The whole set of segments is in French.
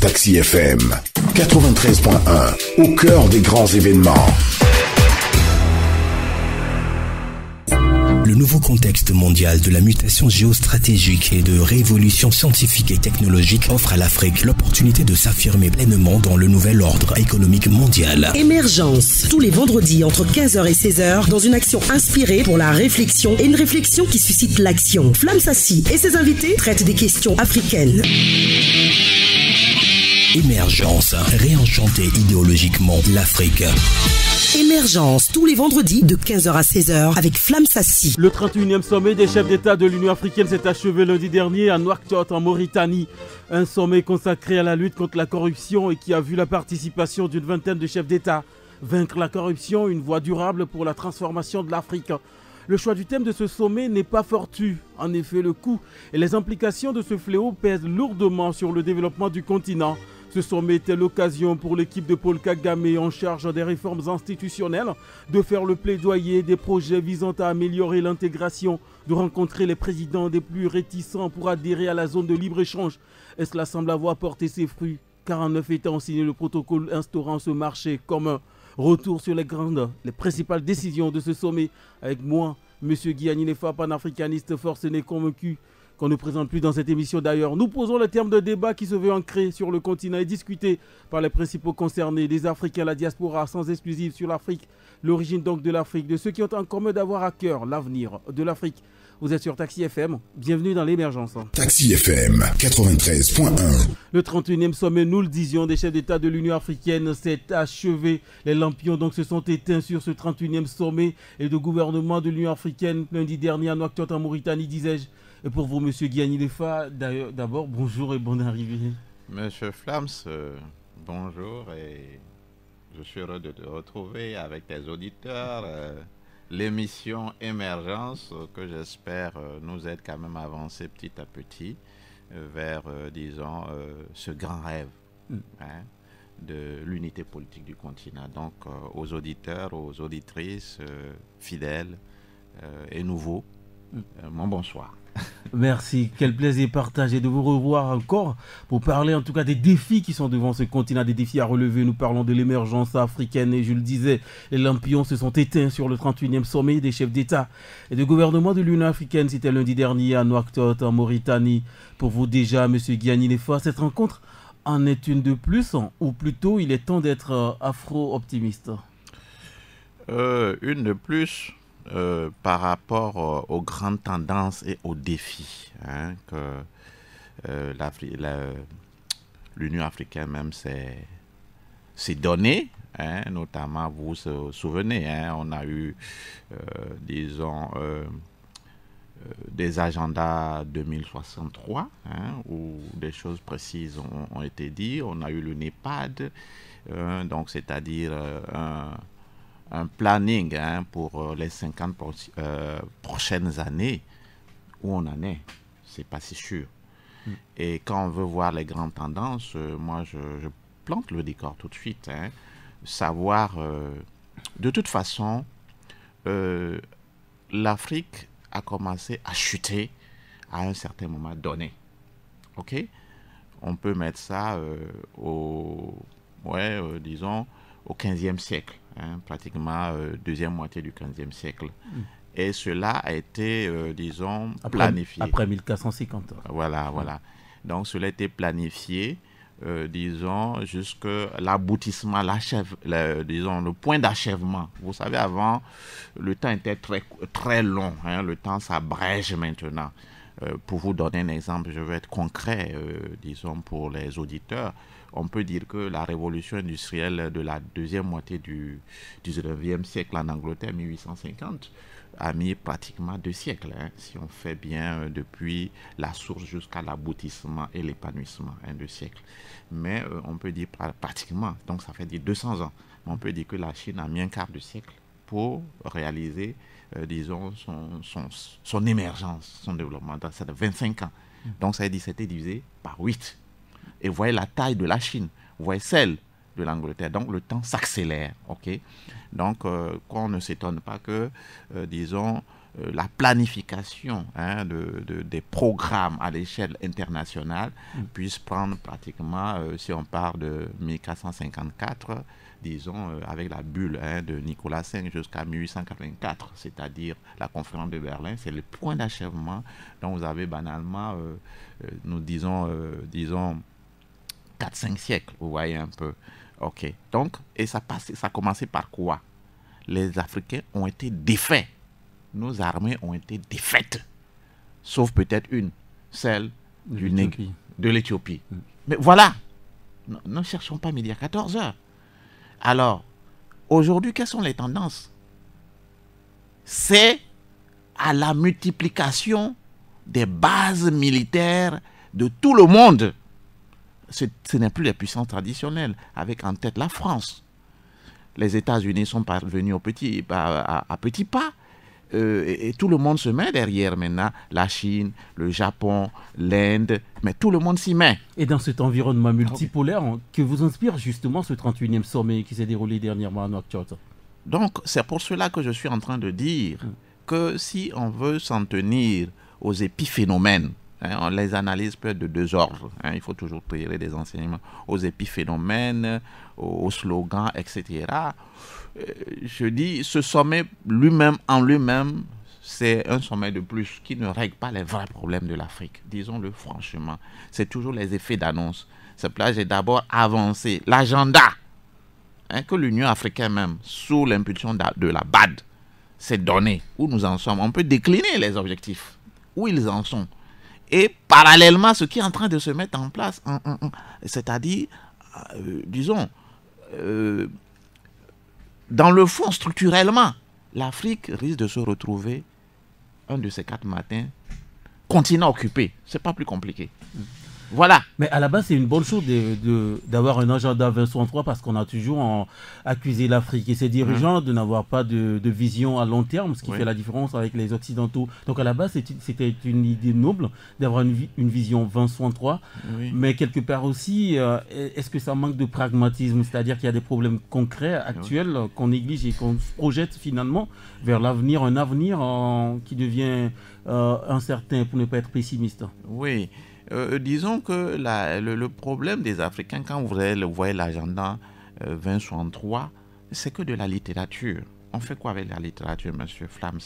Taxi FM 93.1, au cœur des grands événements. le nouveau contexte mondial de la mutation géostratégique et de révolution scientifique et technologique offre à l'Afrique l'opportunité de s'affirmer pleinement dans le nouvel ordre économique mondial. Émergence, tous les vendredis entre 15h et 16h, dans une action inspirée pour la réflexion et une réflexion qui suscite l'action. Flamme Sassi et ses invités traitent des questions africaines. Émergence, réenchanter idéologiquement l'Afrique. Émergence tous les vendredis de 15h à 16h avec Flamme Sassi. Le 31e sommet des chefs d'État de l'Union africaine s'est achevé lundi dernier à Nouakchott en Mauritanie. Un sommet consacré à la lutte contre la corruption et qui a vu la participation d'une vingtaine de chefs d'État. Vaincre la corruption, une voie durable pour la transformation de l'Afrique. Le choix du thème de ce sommet n'est pas fortu. En effet, le coût et les implications de ce fléau pèsent lourdement sur le développement du continent. Ce sommet était l'occasion pour l'équipe de Paul Kagame en charge des réformes institutionnelles de faire le plaidoyer des projets visant à améliorer l'intégration, de rencontrer les présidents des plus réticents pour adhérer à la zone de libre-échange. Et cela semble avoir porté ses fruits. 49 États ont signé le protocole instaurant ce marché un Retour sur les grandes, les principales décisions de ce sommet avec moi, M. Guyanine Nefa, panafricaniste forcené convaincu qu'on ne présente plus dans cette émission d'ailleurs. Nous posons le terme de débat qui se veut ancré sur le continent et discuté par les principaux concernés, les Africains, la diaspora, sans exclusive sur l'Afrique, l'origine donc de l'Afrique, de ceux qui ont en commun d'avoir à cœur l'avenir de l'Afrique. Vous êtes sur Taxi FM, bienvenue dans l'émergence. Taxi FM 93.1 Le 31e sommet, nous le disions, des chefs d'État de l'Union africaine s'est achevé. Les lampions donc se sont éteints sur ce 31e sommet et de gouvernement de l'Union africaine lundi dernier à Nouakchott en Mauritanie, disais-je. Et pour vous, monsieur Guyani Lefa, d'abord, bonjour et bonne arrivée. Monsieur Flams, euh, bonjour et je suis heureux de te retrouver avec tes auditeurs. Euh, l'émission Émergence, euh, que j'espère nous aide quand même à avancer petit à petit vers, disons, ce grand rêve. Mm. Hein, de l'unité politique du continent. Donc aux auditeurs, aux auditrices fidèles et nouveaux, mm. mon bonsoir. Merci, quel plaisir partagé de vous revoir encore pour parler en tout cas des défis qui sont devant ce continent, des défis à relever. Nous parlons de l'émergence africaine et je le disais, les lampions se sont éteints sur le 31e sommet des chefs d'État et de gouvernement de l'Union africaine. C'était lundi dernier à Nouakchott, en Mauritanie. Pour vous déjà, Monsieur Guiani cette rencontre en est une de plus, ou plutôt il est temps d'être euh, afro-optimiste euh, Une de plus euh, par rapport euh, aux grandes tendances et aux défis hein, que euh, l'Union africaine même s'est donné. Hein, notamment, vous vous souvenez, hein, on a eu, disons, des agendas 2063, où des choses précises ont, été dites. On a eu le NEPAD, donc c'est-à-dire un un planning hein, pour euh, les 50 euh, prochaines années où on en est. C'est pas si sûr. Hmm. Et quand on veut voir les grandes tendances, euh, moi, je, plante le décor tout de suite. Hein. Savoir, de toute façon, l'Afrique a commencé à chuter à un certain moment donné. OK On peut mettre ça au, ouais, disons, au 15e siècle Hein, pratiquement euh, deuxième moitié du 15e siècle. Mm. Et cela a été, euh, disons, planifié. Après 1450. Voilà, voilà. Donc cela a été planifié, euh, disons, jusqu'à l'aboutissement, le, disons, le point d'achèvement. Vous savez, avant, le temps était très, très long. Hein. le temps s'abrège maintenant. pour vous donner un exemple, je vais être concret, disons, pour les auditeurs on peut dire que la révolution industrielle de la deuxième moitié du 19e siècle en Angleterre, 1850, a mis pratiquement deux siècles, hein, si on fait bien euh, depuis la source jusqu'à l'aboutissement et l'épanouissement, un hein, deux siècles. Mais euh, on peut dire pratiquement, donc ça fait 200 ans, on peut dire que la Chine a mis un quart de siècle pour réaliser, euh, disons, son, son, émergence, son développement. Ça fait 25 ans. Mmh. Donc ça a été divisé par 8. Et vous voyez la taille de la Chine, vous voyez celle de l'Angleterre. Donc le temps s'accélère. ok Donc euh, qu'on ne s'étonne pas que, euh, disons, euh, la planification hein, de, des programmes à l'échelle internationale mm. puisse prendre pratiquement, si on part de 1454, disons, avec la bulle hein, de Nicolas V jusqu'à 1884, c'est-à-dire la conférence de Berlin, c'est le point d'achèvement dont vous avez banalement, nous disons, disons, 4-5 siècles, vous voyez un peu. Ok. Donc, et ça, passait ça a commencé par quoi Les Africains ont été défaits. Nos armées ont été défaites. Sauf peut-être une, celle du de l'Éthiopie. Mm. Mais voilà, ne, cherchons pas midi à 14 heures. Alors, aujourd'hui, quelles sont les tendances C'est à la multiplication des bases militaires de tout le monde ce, n'est plus la puissance traditionnelle, avec en tête la France. Les États-Unis sont parvenus au petit, à, à, petits pas. Euh, et, tout le monde se met derrière maintenant, la Chine, le Japon, l'Inde, mais tout le monde s'y met. Et dans cet environnement ah, multipolaire, que vous inspire justement ce 31e sommet qui s'est déroulé dernièrement à octobre Donc, c'est pour cela que je suis en train de dire hum. que si on veut s'en tenir aux épiphénomènes, Hein, on les analyse peut être de deux ordres. Hein, il faut toujours tirer des enseignements aux épiphénomènes, aux, slogans, etc. Euh, je dis, ce sommet lui-même, en lui-même, c'est un sommet de plus qui ne règle pas les vrais problèmes de l'Afrique. Disons-le franchement. C'est toujours les effets d'annonce. ça plage j'ai d'abord avancé. L'agenda hein, que l'Union africaine même, sous l'impulsion de la BAD, s'est donné. Où nous en sommes. On peut décliner les objectifs. Où ils en sont et parallèlement ce qui est en train de se mettre en place, c'est-à-dire, euh, disons, euh, dans le fond, structurellement, l'Afrique risque de se retrouver un de ces quatre matins, continent occupé. C'est pas plus compliqué. Voilà. Mais à la base, c'est une bonne chose d'avoir de, d'avoir un agenda 2063 parce qu'on a toujours en, accusé l'Afrique et ses mhm. dirigeants de n'avoir pas de, vision à long terme, ce qui fait la différence avec les Occidentaux. Donc à la base, c'était une idée noble d'avoir une, vision 2063. Mais quelque part aussi, euh, est-ce que ça manque de pragmatisme C'est-à-dire qu'il y a des problèmes concrets, actuels, qu'on néglige et qu'on projette finalement vers l'avenir, un avenir en, qui devient euh, incertain pour ne pas être pessimiste. Oui. Euh, disons que le, problème des Africains, quand vous voyez l'agenda 2063, euh, c'est que de la littérature. On fait quoi avec la littérature, monsieur Flams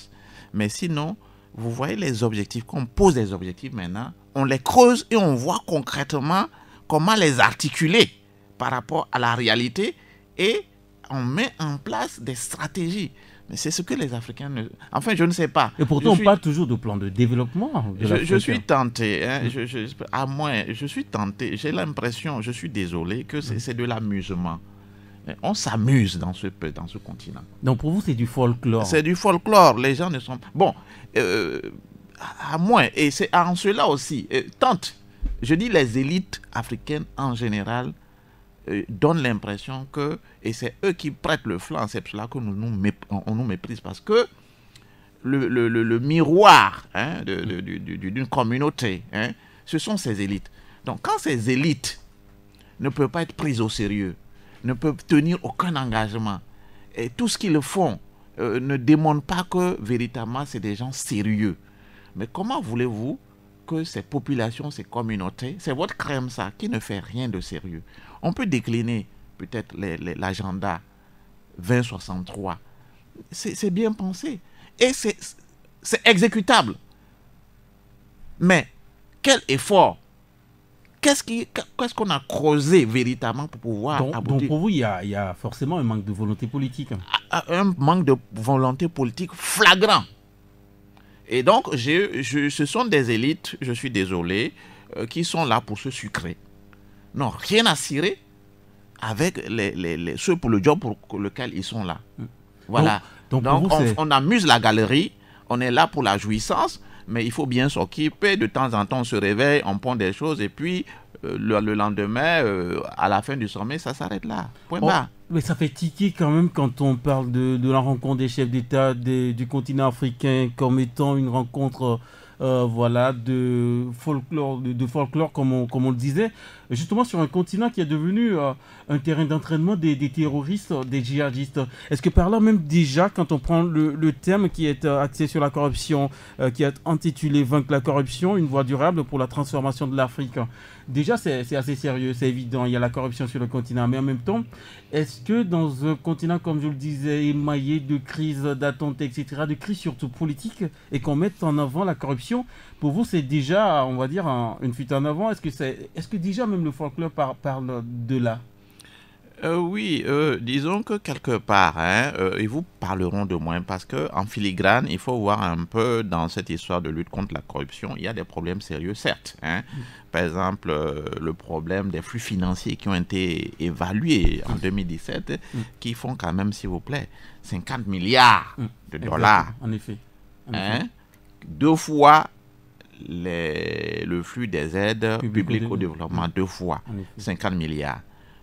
Mais sinon, vous voyez les objectifs, qu'on pose des objectifs maintenant, on les creuse et on voit concrètement comment les articuler par rapport à la réalité et on met en place des stratégies. Mais c'est ce que les Africains ne... Enfin, je ne sais pas. Et pourtant, pas on parle toujours de plan de développement. Hein. Hein. Hmm. je, je, suis tenté, à moins, je suis tenté, j'ai l'impression, je suis désolé, que c'est hmm. de l'amusement. On s'amuse dans ce, dans ce continent. Donc pour vous, c'est du folklore. C'est du folklore, les gens ne sont... Bon, euh, à moins, et c'est en cela aussi, euh, tente, je dis les élites africaines en général, euh, donne l'impression que, et c'est eux qui prêtent le flanc, c'est cela que nous, nous on méprise parce que le, miroir hein, d'une communauté, hein, ce sont ces élites. Donc quand ces élites ne peuvent pas être prises au sérieux, ne peuvent tenir aucun engagement, et tout ce qu'ils font euh, ne démontre pas que véritablement c'est des gens sérieux. Mais comment voulez-vous que ces populations, ces communautés, c'est votre crème ça, qui ne fait rien de sérieux. On peut décliner peut-être l'agenda 2063. C'est bien pensé. Et c'est exécutable. Mais quel effort Qu'est-ce qu'on a creusé véritablement pour pouvoir donc, Donc pour vous, il y, a, forcément un manque de volonté politique. Ah, ah, un manque de volonté politique flagrant. Et donc, je, ce sont des élites, je suis désolé, euh, qui sont là pour se sucrer. Non, rien à cirer avec les, ceux pour le job pour lequel ils sont là. Hmm. Voilà. Donc, on, amuse la galerie, on est là pour la jouissance, mais il faut bien s'occuper. De temps en temps, on se réveille, on prend des choses, et puis euh, le, lendemain, euh, à la fin du sommet, ça s'arrête là. Point Mais ça fait tiquer quand même quand on parle de, la rencontre des chefs d'État du continent africain comme étant une rencontre. Euh, voilà, de folklore, de, folklore comme comme on le disait justement sur un continent qui est devenu euh, un terrain d'entraînement des, terroristes, des djihadistes. Est-ce que par là même déjà, quand on prend le, le thème qui est euh, axé sur la corruption, euh, qui est intitulé Vaincre la corruption, une voie durable pour la transformation de l'Afrique, déjà c'est assez sérieux, c'est évident, il y a la corruption sur le continent, mais en même temps, est-ce que dans un continent, comme je le disais, émaillé de crises, d'attentes, etc., de crises surtout politiques, et qu'on mette en avant la corruption, pour vous c'est déjà, on va dire, une fuite en avant, est-ce que, c'est est -ce que déjà même le folklore parle de là. Euh, oui, euh, disons que quelque part, ils hein, euh, vous parleront de moins parce que en filigrane, il faut voir un peu dans cette histoire de lutte contre la corruption, il y a des problèmes sérieux, certes. Hein. Mm. Par exemple, le problème des flux financiers qui ont été évalués en 2017, mm. qui font quand même, s'il vous plaît, 50 milliards mm. de dollars. En hein. effet. deux fois le flux des aides publiques au développement deux fois, 50 milliards.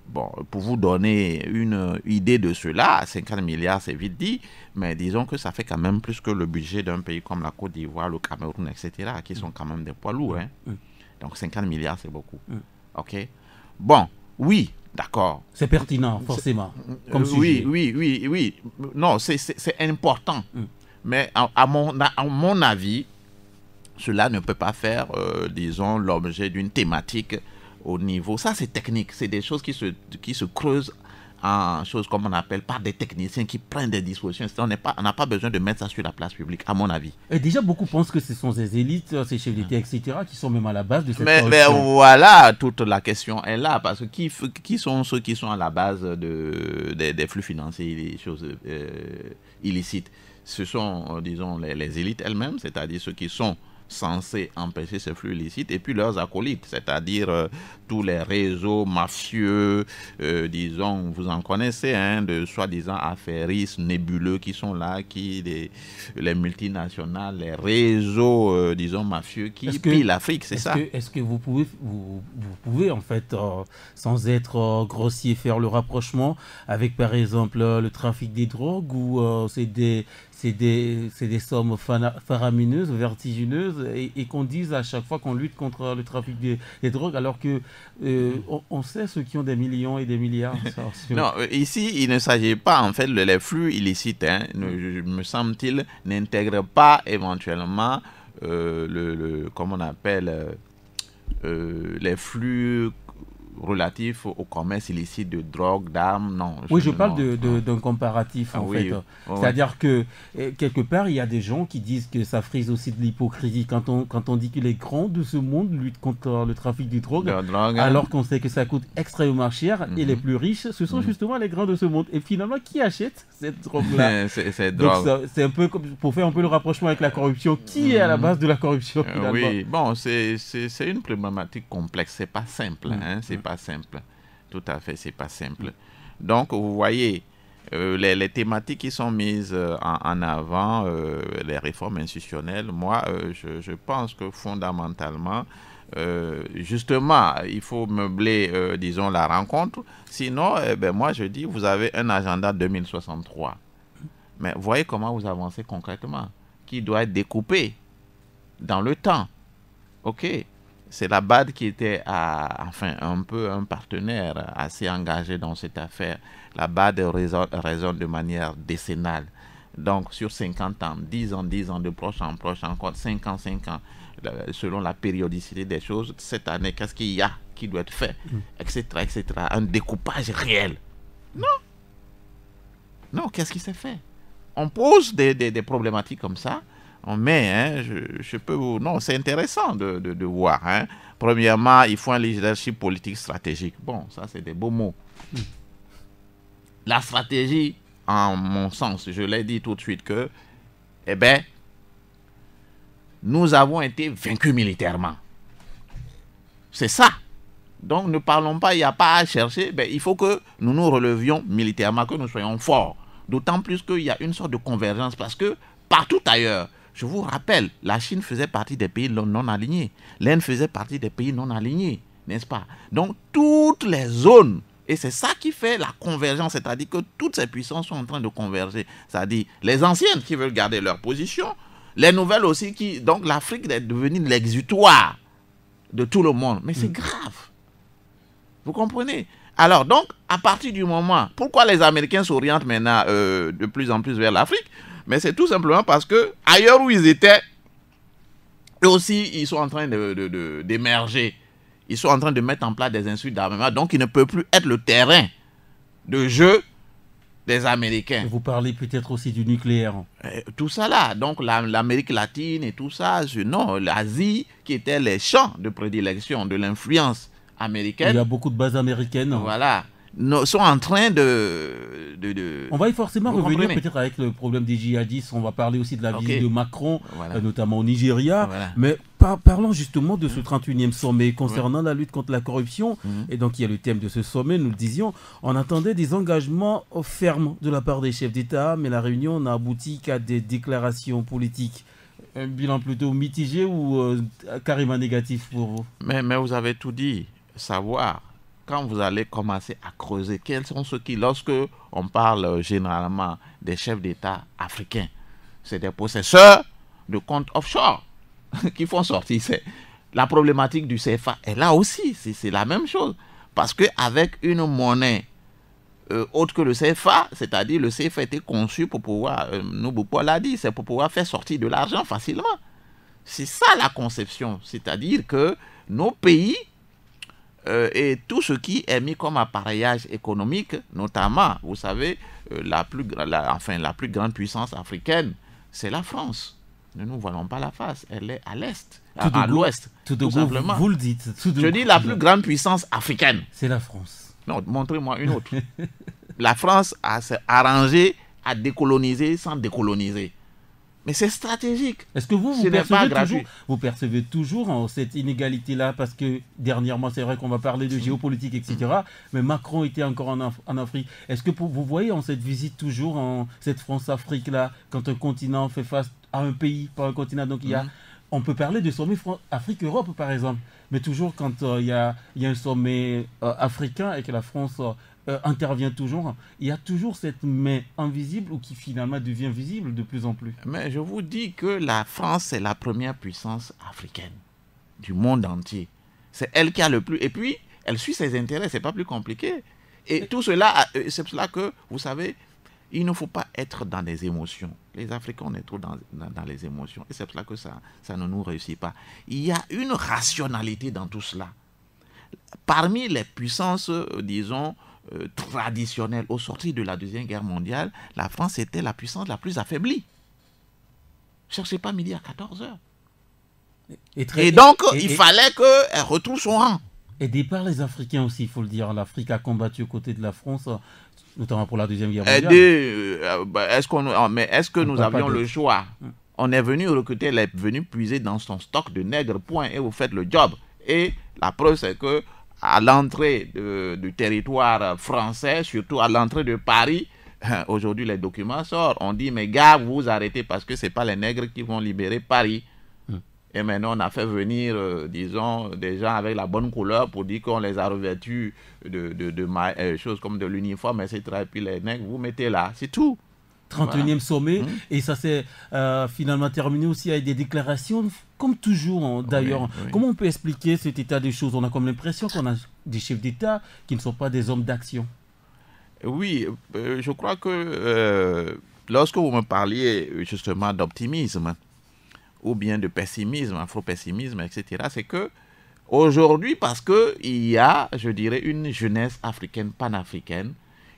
Bon, pour vous donner une idée de cela, 50 milliards, c'est vite dit, mais disons que ça fait quand même plus que le budget d'un pays comme la Côte d'Ivoire, le Cameroun, etc., qui sont quand même des poids lourds. Hein. Donc 50 milliards, c'est beaucoup. OK Bon, oui, d'accord. C'est pertinent, forcément. Comme euh, oui, oui, oui, oui. Non, c'est important. Mais mon, à mon avis, cela ne peut pas faire, euh, disons, l'objet d'une thématique au niveau. Ça, c'est technique. C'est des choses qui se, qui se creusent en choses comme on appelle par des techniciens qui prennent des dispositions. On n'a pas, pas besoin de mettre ça sur la place publique, à mon avis. Et déjà, beaucoup pensent que ce sont ces élites, euh, ces chefs d'État, etc., qui sont même à la base de cette mais, mais, voilà, toute la question est là, parce que qui, qui sont ceux qui sont à la base de, des, flux financiers, des choses euh, illicites Ce sont, disons, les élites elles-mêmes, c'est-à-dire ceux qui sont censés empêcher ce flux illicite, et puis leurs acolytes, c'est-à-dire euh, tous les réseaux mafieux, euh, disons, vous en connaissez, hein, de soi-disant affairistes nébuleux qui sont là, qui les, multinationales, les réseaux, euh, disons, mafieux qui pillent l'Afrique, c'est ça Est-ce que vous pouvez, vous, vous pouvez en fait, sans être grossier, faire le rapprochement avec, par exemple, le trafic des drogues ou c'est des c'est des, sommes faramineuses, vertigineuses, et, qu'on dise à chaque fois qu'on lutte contre le trafic des, drogues, alors que euh, on, sait ceux qui ont des millions et des milliards. non, ici, il ne s'agit pas, en fait, les flux illicites, hein, me semble-t-il, n'intègrent pas éventuellement, euh, le, comment on appelle, euh, les flux relatif au commerce illicite de drogue, d'armes, non. oui, je parle d'un comparatif, en ah fait. C'est-à-dire que, eh, quelque part, il y a des gens qui disent que ça frise aussi de l'hypocrisie quand on, quand on dit que les grands de ce monde luttent contre le trafic de drogue, hein. alors qu'on sait que ça coûte extrêmement cher et mhm. les plus riches, ce sont mhm. justement les grands de ce monde. Et finalement, qui achète cette drogue-là C'est un peu comme, pour faire un peu le rapprochement avec la corruption. Qui est à la mhm. base de la corruption, euh, finalement Oui, bon, c'est une problématique complexe, c'est pas simple. Hein. C'est pas simple. Tout à fait, c'est pas simple. Donc, vous voyez, euh, les, thématiques qui sont mises euh, en, avant, euh, les réformes institutionnelles, moi, je, pense que fondamentalement, justement, il faut meubler, disons, la rencontre. Sinon, eh ben, moi, je dis, vous avez un agenda 2063. Mais voyez comment vous avancez concrètement, qui doit être découpé dans le temps. OK c'est la BAD qui était enfin, un peu un partenaire assez engagé dans cette affaire. La BAD raisonne, de manière décennale. Donc, sur 50 ans, 10 ans, 10 ans, de proche en proche, encore 5 ans, 5 ans, selon la périodicité des choses, cette année, qu'est-ce qu'il y a qui doit être fait, etc., mm. etc. Un découpage réel. Non. Non, qu'est-ce qui s'est fait On pose des problématiques comme ça, mais hein, je, peux vous... Non, c'est intéressant de, de, voir. Hein. Premièrement, il faut un leadership politique stratégique. Bon, ça, c'est des beaux mots. Hmm. La stratégie, en mon sens, je l'ai dit tout de suite que, eh bien, nous avons été vaincus militairement. C'est ça. Donc, ne parlons pas, il n'y a pas à chercher. Ben, il faut que nous nous relevions militairement, que nous soyons forts. D'autant plus qu'il y a une sorte de convergence parce que partout ailleurs, je vous rappelle, la Chine faisait partie des pays non alignés. L'Inde faisait partie des pays non alignés, n'est-ce pas Donc toutes les zones, et c'est ça qui fait la convergence, c'est-à-dire que toutes ces puissances sont en train de converger. C'est-à-dire les anciennes qui veulent garder leur position, les nouvelles aussi qui... Donc l'Afrique est devenue l'exutoire de tout le monde. Mais c'est mm. grave. Vous comprenez Alors donc, à partir du moment... Pourquoi les Américains s'orientent maintenant euh, de plus en plus vers l'Afrique mais c'est tout simplement parce que ailleurs où ils étaient, eux aussi, ils sont en train d'émerger. De, de, ils sont en train de mettre en place des insultes d'armement. Donc, ils ne peuvent plus être le terrain de jeu des Américains. vous parlez peut-être aussi du nucléaire. Eh, tout ça là, donc l'Amérique latine et tout ça, non, l'Asie qui était les champs de prédilection de l'influence américaine. Il y a beaucoup de bases américaines. Voilà sont en train de, On va forcément revenir peut-être avec le problème des djihadistes. On va parler aussi de la vie visite de Macron, euh, notamment au Nigeria. Mais parlons justement de ce 31e mmh. sommet concernant la lutte contre la corruption. Mmh. Et donc, il y a le thème de ce sommet, nous le disions. On attendait des engagements fermes de la part des chefs d'État, mais la réunion n'a abouti qu'à des déclarations politiques un bilan plutôt mitigé ou euh, carrément négatif pour vous mais, mais vous avez tout dit. Savoir quand vous allez commencer à creuser, quels sont ceux qui, lorsque on parle euh, généralement des chefs d'État africains, c'est des possesseurs de comptes offshore qui font sortir. La problématique du CFA est là aussi, c'est la même chose. Parce qu'avec une monnaie euh, autre que le CFA, c'est-à-dire le CFA a été conçu pour pouvoir, euh, nous l'a dit, c'est pour pouvoir faire sortir de l'argent facilement. C'est ça la conception, c'est-à-dire que nos pays euh, et tout ce qui est mis comme appareillage économique, notamment, vous savez, euh, la, plus, enfin, la plus grande puissance africaine, c'est la France. Nous ne nous voyons pas la face, elle est à l'est, à, l'ouest. Tout, tout, Vous, le dites. Je dis la plus grande puissance africaine. C'est la France. Non, montrez-moi une autre. la France s'est arrangée à décoloniser sans décoloniser. Mais c'est stratégique. Est-ce que vous, vous percevez, toujours, toujours, hein, cette inégalité-là Parce que dernièrement, c'est vrai qu'on va parler de géopolitique, etc. Mais Macron était encore en, Afrique. Est-ce que vous voyez en cette visite toujours en cette France-Afrique-là, quand un continent fait face à un pays par un continent, donc il y a, mhm. on peut parler de sommet Afrique-Europe, par exemple. Mais toujours quand euh, il, y a, un sommet euh, africain et que la France euh, euh, intervient toujours. Il y a toujours cette main invisible ou qui finalement devient visible de plus en plus. Mais je vous dis que la France est la première puissance africaine du monde entier. C'est elle qui a le plus. Et puis, elle suit ses intérêts, c'est pas plus compliqué. Et tout cela, c'est cela que, vous savez, il ne faut pas être dans des émotions. Les Africains, on est trop dans, dans, les émotions. Et c'est pour cela que ça, ça ne nous réussit pas. Il y a une rationalité dans tout cela. Parmi les puissances, euh, disons, euh, traditionnelle au sorti de la Deuxième Guerre mondiale, la France était la puissance la plus affaiblie. Cherchez pas midi à 14 heures. Et, donc, il fallait qu'elle euh, retrouve son rang. Et des les Africains aussi, il faut le dire. L'Afrique a combattu aux côtés de la France, notamment pour la Deuxième Guerre eh, mondiale. Euh, bah, est-ce qu'on, ah, mais est-ce que nous avions le choix hum. On est venu recruter, elle est venue puiser dans son stock de nègres, point, et vous faites le job. Et la preuve, c'est que à l'entrée du territoire français, surtout à l'entrée de Paris, aujourd'hui les documents sortent. On dit, mais gars, vous arrêtez parce que ce n'est pas les nègres qui vont libérer Paris. Hmm. Et maintenant, on a fait venir, euh, disons, des gens avec la bonne couleur pour dire qu'on les a revêtus de, de, de, euh, choses comme de l'uniforme, etc. Et puis les nègres, vous mettez là, c'est tout. 31e sommet. Mmh. Et ça s'est euh, finalement terminé aussi avec des déclarations, comme toujours hein, d'ailleurs. Comment on peut expliquer cet état des choses On a comme l'impression qu'on a des chefs d'État qui ne sont pas des hommes d'action. Oui, euh, je crois que euh, lorsque vous me parliez justement d'optimisme ou bien de pessimisme, afro-pessimisme, etc., c'est que aujourd'hui, parce qu'il y a, je dirais, une jeunesse africaine, panafricaine,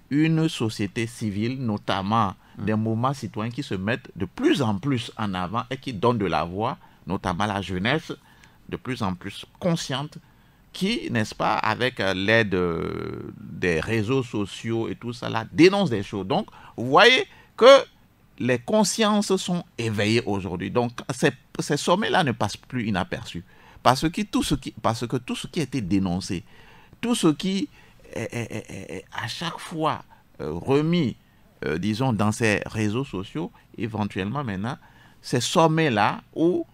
une société civile, notamment mm. des mouvements citoyens qui se mettent de plus en plus en avant et qui donnent de la voix, notamment la jeunesse, de plus en plus consciente, qui, n'est-ce pas, avec euh, l'aide euh, des réseaux sociaux et tout ça, dénonce des choses. Donc, vous voyez que les consciences sont éveillées aujourd'hui. Donc, ces, ces sommets-là ne passent plus inaperçus. Parce que, tout ce qui, parce que tout ce qui a été dénoncé, tout ce qui à chaque fois euh, remis, euh, disons, dans ces réseaux sociaux, éventuellement maintenant, ces sommets-là où,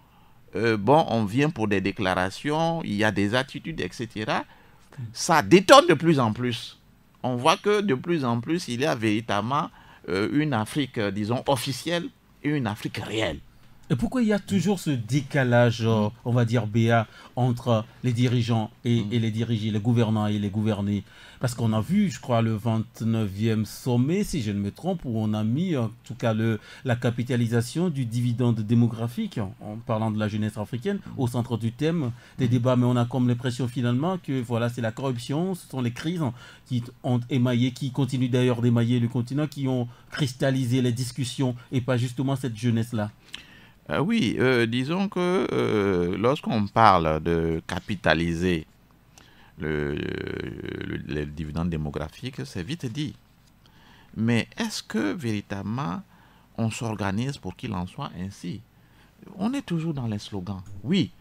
euh, bon, on vient pour des déclarations, il y a des attitudes, etc. Ça détonne de plus en plus. On voit que de plus en plus, il y a véritablement une Afrique, disons, officielle et une Afrique réelle. Et pourquoi il y a toujours ce décalage, euh, on va dire, BA, entre les dirigeants et, mm. les dirigés, les gouvernants et les gouvernés Parce qu'on a vu, je crois, le 29e sommet, si je ne me trompe, où on a mis, en tout cas, la capitalisation du dividende démographique, en, en, parlant de la jeunesse africaine, mm. au centre du thème des mm. débats. Mais on a comme l'impression, finalement, que voilà, c'est la corruption, ce sont les crises qui ont émaillé, qui continuent d'ailleurs d'émailler le continent, qui ont cristallisé les discussions et pas justement cette jeunesse-là. Euh, oui, euh, disons que euh, lorsqu'on parle de capitaliser le, le, dividende démographique, c'est vite dit. Mais est-ce que véritablement on s'organise pour qu'il en soit ainsi On est toujours dans les slogans. Oui,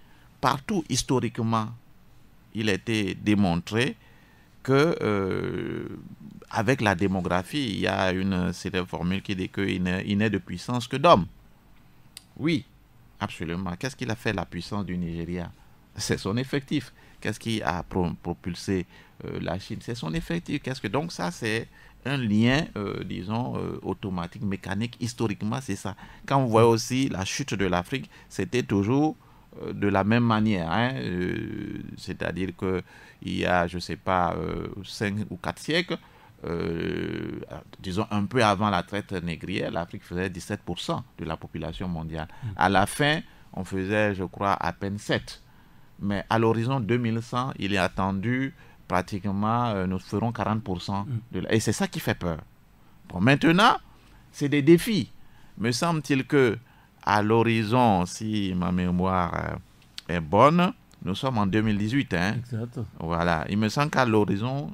partout historiquement, il a été démontré que avec la démographie, il y a une formule qui dit qu'il n'est de puissance que d'hommes. Oui, absolument. Qu'est-ce qu'il a fait la puissance du Nigeria C'est son effectif. Qu'est-ce qui a propulsé euh, la Chine C'est son effectif. Qu'est-ce que donc ça c'est un lien, euh, disons, euh, automatique, mécanique. Historiquement, c'est ça. Quand on voit aussi la chute de l'Afrique, c'était toujours de la même manière. Hein. C'est-à-dire qu'il y a, je ne sais pas, cinq ou quatre siècles, euh, ah, disons un peu avant la traite négrière, l'Afrique faisait 17% de la population mondiale. Mm. À la fin, on faisait, je crois, à peine 7. Mais à l'horizon 2100, il est attendu pratiquement, euh, nous ferons 40%. Mm. Et c'est ça qui fait peur. Bon, maintenant, c'est des défis. Me semble-t-il que à l'horizon, si ma mémoire euh, est bonne, nous sommes en 2018. Hein. Voilà. Il me semble qu'à l'horizon,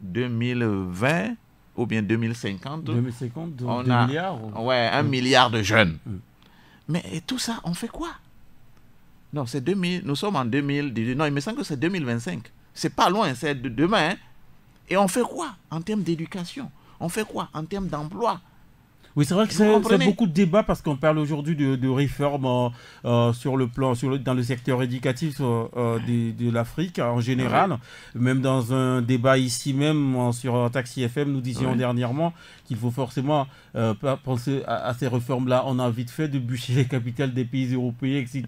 2020 ou bien 2050, 2050 on a milliards, ouais, un mm. milliard de jeunes. Mm. Mais tout ça, on fait quoi Non, c'est 2000, nous sommes en 2000, Non, il me semble que c'est 2025. C'est pas loin, c'est de demain. Hein. Et on fait quoi en termes d'éducation On fait quoi en termes d'emploi oui, c'est vrai que c'est beaucoup de débats parce qu'on parle aujourd'hui de, réformes euh, euh, sur le plan, sur dans le secteur éducatif euh, de, l'Afrique en général. Même dans un débat ici même sur Taxi FM, nous disions dernièrement qu'il faut forcément penser à, ces réformes-là. On a vite fait de bûcher les capitales des pays européens, etc.,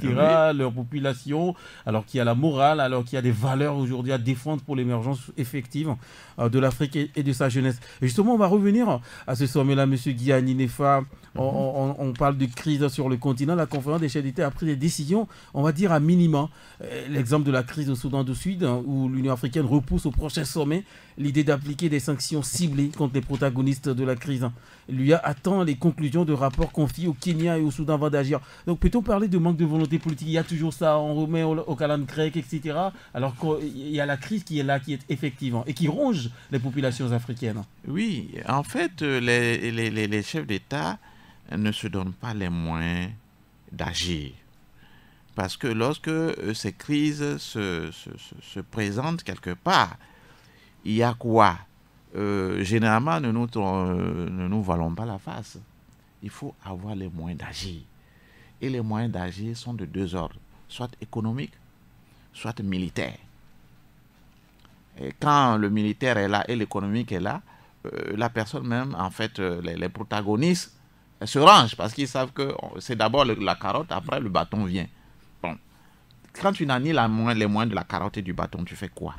leur population, alors qu'il y a la morale, alors qu'il y a des valeurs aujourd'hui à défendre pour l'émergence effective de l'Afrique et, de sa jeunesse. justement, on va revenir à ce sommet-là, Monsieur Guyanine Mhm. On, parle de crise sur le continent. La conférence des chefs d'État a pris des décisions, on va dire à minima. Euh, l'exemple de la crise au Soudan du Sud, hein, où l'Union africaine repousse au prochain sommet l'idée d'appliquer des sanctions ciblées contre les protagonistes de la crise. Hein, a attend les conclusions de rapports confiés au Kenya et au Soudan avant d'agir. Donc peut-on parler de manque de volonté politique Il y a toujours ça, en remet au, au grec, etc. Alors qu'il y a la crise qui est là, qui est effectivement, hein, et qui ronge les populations africaines. Oui, en fait, euh, les, chefs d'État ne se donnent pas les moyens d'agir. Parce que lorsque euh, ces crises se, se présentent quelque part, il y a quoi euh, Généralement, nous, euh, ne nous voilons pas la face. Il faut avoir les moyens d'agir. Et les moyens d'agir sont de deux ordres, soit économiques, soit militaires. Et quand le militaire est là et l'économique est là, euh, la personne même, en fait, les, protagonistes se rangent parce qu'ils savent que oh, c'est d'abord la carotte, après le bâton vient. Bon. Quand tu n'as ni les moyens de la carotte et du bâton, tu fais quoi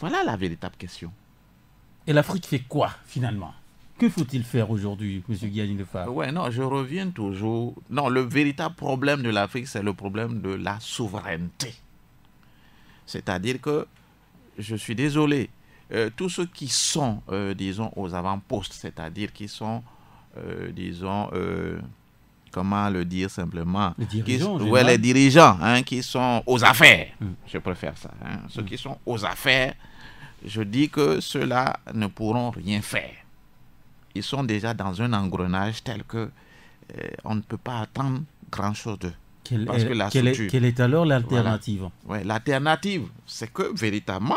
voilà la véritable question. Et l'Afrique fait quoi finalement Que faut-il faire aujourd'hui, M. Guillaume euh, Ouais, non, je reviens toujours. Non, le véritable problème de l'Afrique, c'est le problème de la souveraineté. C'est-à-dire que, je suis désolé, euh, tous ceux qui sont, euh, disons, aux avant-postes, c'est-à-dire qui sont, disons, comment le dire simplement Les dirigeants, qui, les dirigeants hein, qui sont aux affaires. Hum. Je préfère ça. Hein. ceux qui sont aux affaires, je dis que ceux-là ne pourront rien faire. Ils sont déjà dans un engrenage tel que euh, on ne peut pas attendre grand-chose d'eux. Quelle, est, alors l'alternative L'alternative, c'est que véritablement,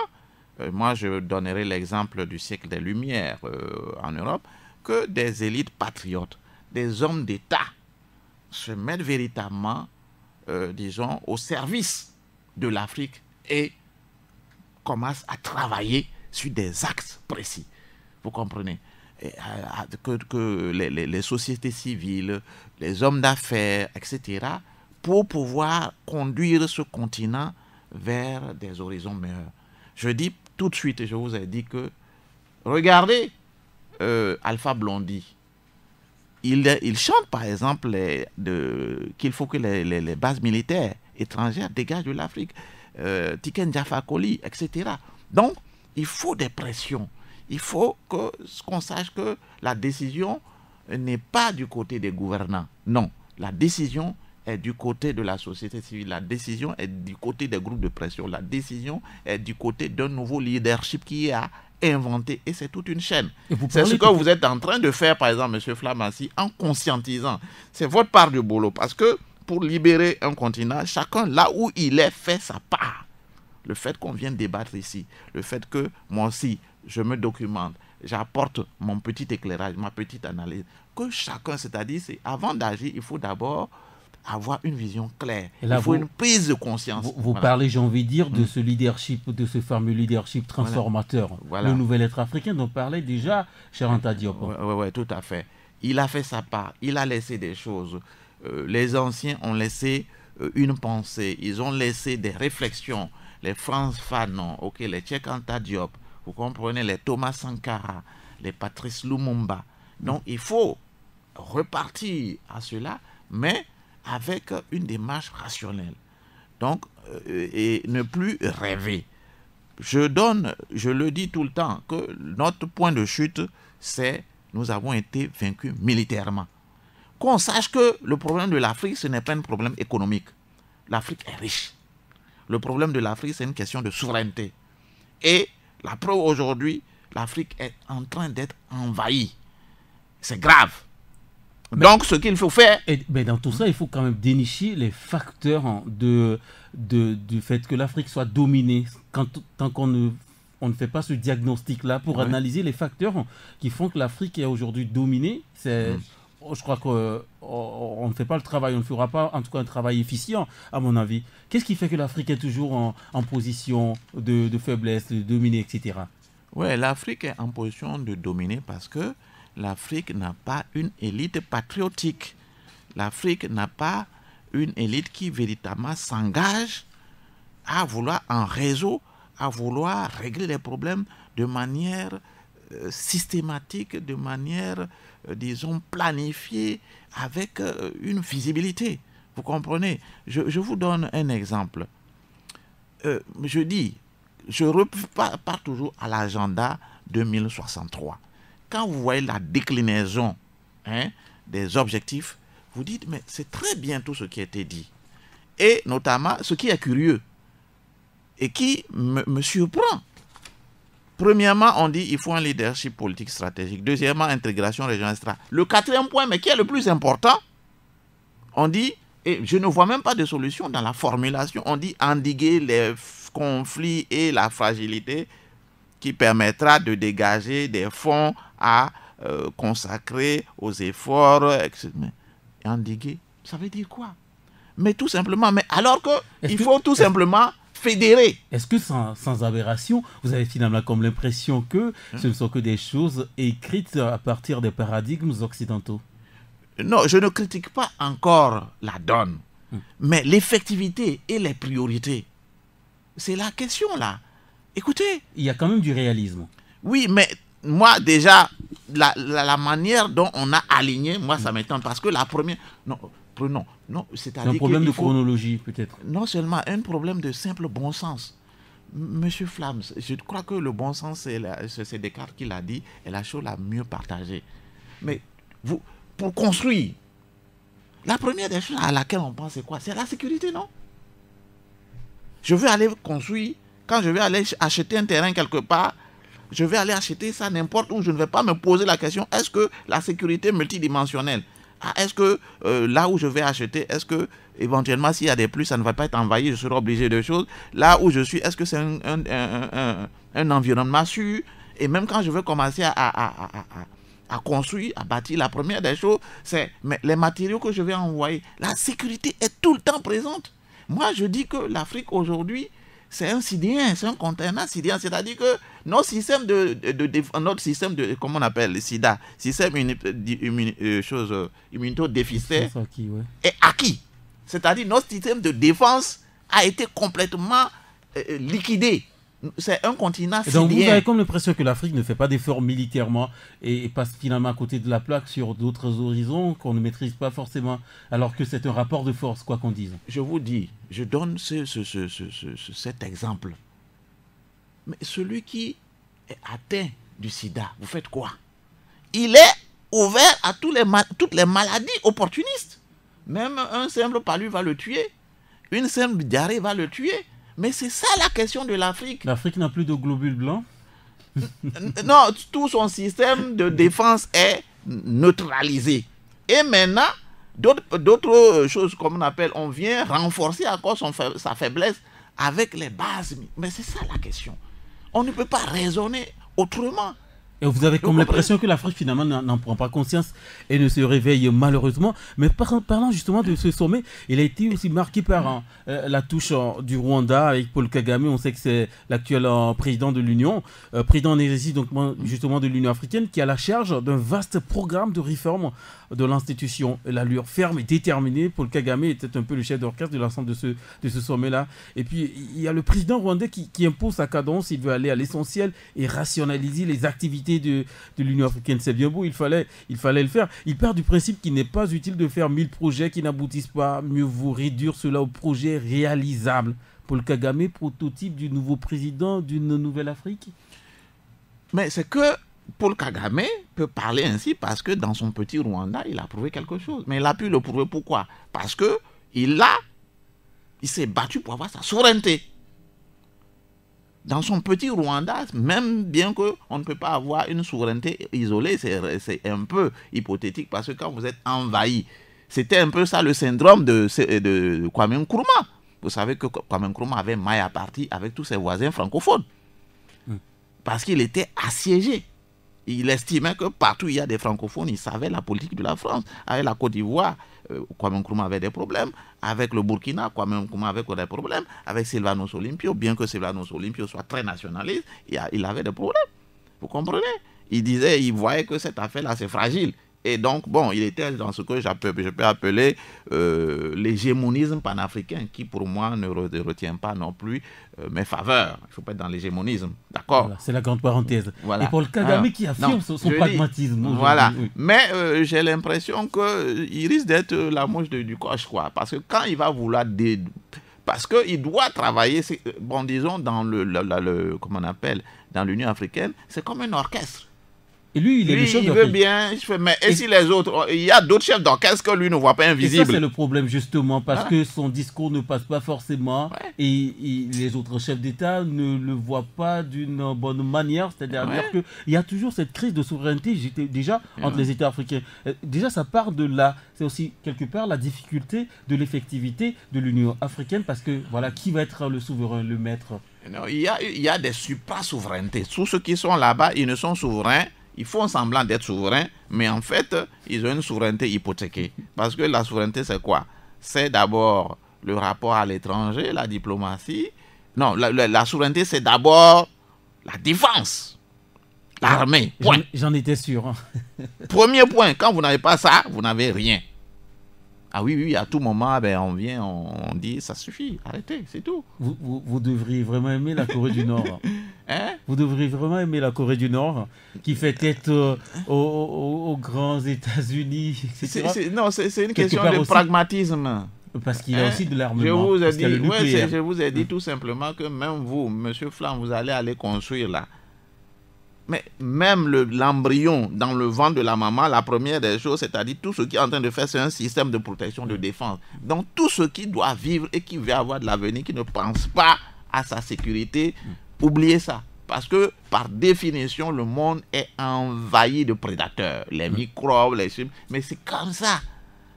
euh, moi je donnerai l'exemple du siècle des Lumières euh, en Europe, que des élites patriotes, des hommes d'État se mettent véritablement, disons, au service de l'Afrique et commence à travailler sur des axes précis. Vous comprenez euh, euh, que, les, sociétés civiles, les hommes d'affaires, etc., pour pouvoir conduire ce continent vers des horizons meilleurs. Je dis tout de suite, je vous ai dit que, regardez euh, Alpha Blondie. Il, chante par exemple qu'il faut que les bases militaires étrangères dégagent de l'Afrique euh, Tiken Jafakoli, etc. Donc, il faut des pressions. Il faut qu'on sache que la décision n'est pas du côté des gouvernants. Non, la décision est du côté de la société civile, la décision est du côté des groupes de pression, la décision est du côté d'un nouveau leadership qui a inventé et c'est toute une chaîne. C'est ce que vous êtes en train de faire, par exemple, M. Flamassi, en conscientisant. C'est votre part du boulot parce que pour libérer un continent, chacun là où il est fait sa part. Le fait qu'on vienne débattre ici, le fait que moi aussi, je me documente, j'apporte mon petit éclairage, ma petite analyse, que chacun, c'est-à-dire, c'est avant d'agir, il faut d'abord avoir une vision claire. il faut une prise de conscience. Vous, parlez, j'ai envie de dire, de hmm. ce leadership, de ce fameux leadership transformateur. Le nouvel être africain dont parlait déjà Cher Diop. Oui, oui, tout à fait. Il a fait sa part, il a laissé des choses. Euh, les anciens ont laissé euh, une pensée, ils ont laissé des réflexions. Les Franz Fanon, ok, les Tchèques Diop, vous comprenez, les Thomas Sankara, les Patrice Lumumba. Donc il faut repartir à cela, mais avec une démarche rationnelle. Donc, euh, et ne plus rêver. Je donne, je le dis tout le temps, que notre point de chute, c'est nous avons été vaincus militairement qu'on sache que le problème de l'Afrique, ce n'est pas un problème économique. L'Afrique est riche. Le problème de l'Afrique, c'est une question de souveraineté. Et la preuve aujourd'hui, l'Afrique est en train d'être envahie. C'est grave. Donc, ce qu'il faut faire. mais dans tout ça, il faut quand même dénicher les facteurs de, du fait que l'Afrique soit dominée. Quand, tant qu'on ne, on ne fait pas ce diagnostic-là pour analyser les facteurs qui font que l'Afrique est aujourd'hui dominée, c'est. Mm. Oh, je crois qu'on oh, oh, on ne fait pas le travail, on ne fera pas en tout cas un travail efficient, à mon avis. Qu'est-ce qui fait que l'Afrique est toujours en, position de, faiblesse, de dominer, etc. Oui, l'Afrique est en position de dominer parce que l'Afrique n'a pas une élite patriotique. L'Afrique n'a pas une élite qui véritablement s'engage à vouloir en réseau, à vouloir régler les problèmes de manière euh, systématique, de manière euh, disons, planifié avec euh, une visibilité. Vous comprenez je, je, vous donne un exemple. Euh, je dis, je repars toujours à l'agenda 2063. Quand vous voyez la déclinaison hein, des objectifs, vous dites, mais c'est très bien tout ce qui a été dit. Et notamment, ce qui est curieux et qui me, me surprend, Premièrement, on dit qu'il faut un leadership politique stratégique. Deuxièmement, intégration régionale. Le quatrième point, mais qui est le plus important, on dit, et je ne vois même pas de solution dans la formulation, on dit endiguer les conflits et la fragilité qui permettra de dégager des fonds à euh, consacrer aux efforts, etc. Endiguer, ça veut dire quoi mais tout simplement, mais alors qu'il faut tout simplement est-ce que sans, aberration, vous avez finalement comme l'impression que ce ne sont que des choses écrites à partir des paradigmes occidentaux Non, je ne critique pas encore la donne, hmm. mais l'effectivité et les priorités. C'est la question là. Écoutez. Il y a quand même du réalisme. Oui, mais moi déjà, la, la manière dont on a aligné, moi ça hmm. m'étonne parce que la première... Non, non, c'est un problème de chronologie, peut-être. Non seulement un problème de simple bon sens. Monsieur Flams, je crois que le bon sens, c'est Descartes qui l'a dit, et la chose la mieux partagée. Mais vous, pour construire, la première des choses à laquelle on pense, c'est quoi C'est la sécurité, non Je veux aller construire, quand je vais aller acheter un terrain quelque part, je vais aller acheter ça n'importe où, je ne vais pas me poser la question, est-ce que la sécurité multidimensionnelle ah, est-ce que euh, là où je vais acheter, est-ce que éventuellement s'il y a des plus, ça ne va pas être envahi, je serai obligé de choses. Là où je suis, est-ce que c'est un, environnement sûr Et même quand je veux commencer à, à construire, à bâtir, la première des choses, c'est les matériaux que je vais envoyer. La sécurité est tout le temps présente. Moi, je dis que l'Afrique aujourd'hui, c'est un sidien, c'est un contenant sidien. C'est-à-dire que notre système de, de, notre système de, comment on appelle, le sida, système immun euh, euh, immun est acquis. C'est-à-dire notre système de défense a été complètement euh, liquidé c'est un continent Donc vous avez comme l'impression que l'Afrique ne fait pas d'efforts militairement et, passe finalement à côté de la plaque sur d'autres horizons qu'on ne maîtrise pas forcément, alors que c'est un rapport de force, quoi qu'on dise. Je vous dis, je donne cet exemple. Mais celui qui est atteint du sida, vous faites quoi Il est ouvert à tous les toutes les maladies opportunistes. Même un simple palu va le tuer. Une simple diarrhée va le tuer mais c'est ça la question de l'Afrique. L'Afrique n'a plus de globules blancs Non, tout son système de défense est neutralisé. Et maintenant, d'autres choses, comme on appelle, on vient renforcer encore son, sa faiblesse avec les bases. Mais c'est ça la question. On ne peut pas raisonner autrement. Et vous avez comme l'impression que l'Afrique finalement n'en prend pas conscience et ne se réveille malheureusement. Mais parlant justement de ce sommet, il a été aussi marqué par hein, euh, la touche hein, du Rwanda avec Paul Kagame. On sait que c'est l'actuel hein, président de l'Union, euh, président en donc justement de l'Union africaine, qui a la charge d'un vaste programme de réforme de l'institution. L'allure ferme et déterminée, Paul Kagame était un peu le chef d'orchestre de l'ensemble de ce, de ce sommet-là. Et puis il y a le président rwandais qui impose sa cadence, il veut aller à l'essentiel et rationaliser les activités de, l'Union africaine. C'est bien beau, il fallait, il fallait le faire. Il part du principe qu'il n'est pas utile de faire mille projets qui n'aboutissent pas. Mieux vaut réduire cela au projet réalisable. Paul Kagame, prototype du nouveau président d'une nouvelle Afrique Mais c'est que Paul Kagame peut parler ainsi parce que dans son petit Rwanda, il a prouvé quelque chose. Mais il a pu le prouver pourquoi Parce que il a, il s'est battu pour avoir sa souveraineté dans son petit Rwanda, même bien qu'on ne peut pas avoir une souveraineté isolée, c'est un peu hypothétique parce que quand vous êtes envahi, c'était un peu ça le syndrome de, de, Kwame Nkrumah. Vous savez que Kwame Nkrumah avait maille à partie avec tous ses voisins francophones. Hmm. Parce qu'il était assiégé il estimait que partout il y a des francophones, il savait la politique de la France. Avec la Côte d'Ivoire, euh, Kwame Nkrumah avait des problèmes. Avec le Burkina, Kwame Nkrumah avait des problèmes. Avec Silvano Olimpio, bien que Silvano Olimpio soit très nationaliste, il, il, avait des problèmes. Vous comprenez Il disait, il voyait que cette affaire-là, c'est fragile. Et donc, bon, il était dans ce que je peux appeler euh, l'hégémonisme panafricain, qui pour moi ne, retient pas non plus euh, mes faveurs. Il ne faut pas être dans l'hégémonisme, d'accord C'est la grande parenthèse. Voilà. Et Paul Kagame qui affirme son, pragmatisme. voilà, mais euh, j'ai l'impression qu'il euh, risque d'être la mouche du coche, quoi. Parce que quand il va vouloir... Des, parce qu'il doit travailler, bon, disons, dans le, le on appelle, dans l'Union africaine, c'est comme un orchestre. Et lui, il est il veut bien, mais et, si les autres, oh, il y a d'autres chefs d'enquête que lui ne voit pas invisible. Et ça, c'est le problème justement, parce ah. que son discours ne passe pas forcément, et, les autres chefs d'État ne le voient pas d'une bonne manière. C'est-à-dire que qu'il y a toujours cette crise de souveraineté j'étais déjà entre les États africains. Euh, déjà, ça part de là. C'est aussi quelque part la difficulté de l'effectivité de l'Union africaine, parce que voilà, qui va être le souverain, le maître non, il, y a, il y des super souverainetés Tous ceux qui sont là-bas, ils ne sont souverains ils font semblant d'être souverains, mais en fait, ils ont une souveraineté hypothéquée. Parce que la souveraineté, c'est quoi C'est d'abord le rapport à l'étranger, la diplomatie. Non, la, souveraineté, c'est d'abord la défense, l'armée. J'en étais sûr. Hein. Premier point, quand vous n'avez pas ça, vous n'avez rien. Ah oui, oui, à tout moment, ben, on vient, on, dit, ça suffit, arrêtez, c'est tout. Vous, devriez vraiment aimer la Corée du Nord. Hein? vous devriez vraiment aimer la Corée du Nord, qui fait tête aux, grands États-Unis, etc. non, c'est une question de pragmatisme. Parce qu'il y a hein? aussi de l'armement. Je, vous ai dit, je vous ai dit tout simplement que même vous, Monsieur Flam vous allez aller construire là. Mais même l'embryon dans le ventre de la maman, la première des choses, c'est-à-dire tout ce qui est en train de faire, c'est un système de protection, de défense. Donc tout ce qui doit vivre et qui veut avoir de l'avenir, qui ne pense pas à sa sécurité, hmm. oubliez ça. Parce que par définition, le monde est envahi de prédateurs, les hmm. microbes, les mais c'est comme ça.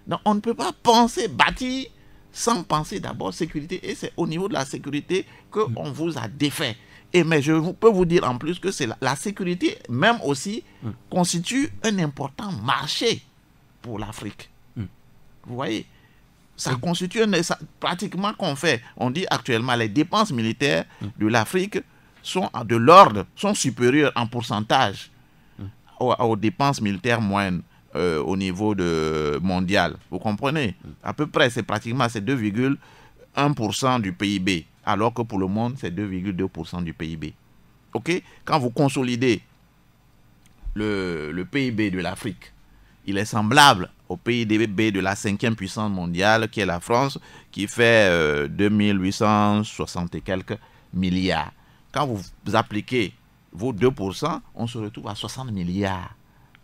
Donc on ne peut pas penser, bâtir, sans penser d'abord sécurité. Et c'est au niveau de la sécurité qu'on hmm. vous a défait mais je peux vous dire en plus que c'est la, sécurité, même aussi, mm. constitue un important marché pour l'Afrique. Mm. Vous voyez ça constitue un, ça, pratiquement qu'on fait. On dit actuellement les dépenses militaires mm. de l'Afrique sont de l'ordre, sont supérieures en pourcentage aux, dépenses militaires moyennes euh, au niveau mondial. Vous comprenez À peu près, c'est pratiquement 2,1% du PIB alors que pour le monde, c'est 2,2% du PIB. OK Quand vous consolidez le, PIB de l'Afrique, il est semblable au PIB de la cinquième puissance mondiale, qui est la France, qui fait 2860 euh, et quelques milliards. Quand vous appliquez vos 2%, on se retrouve à 60 milliards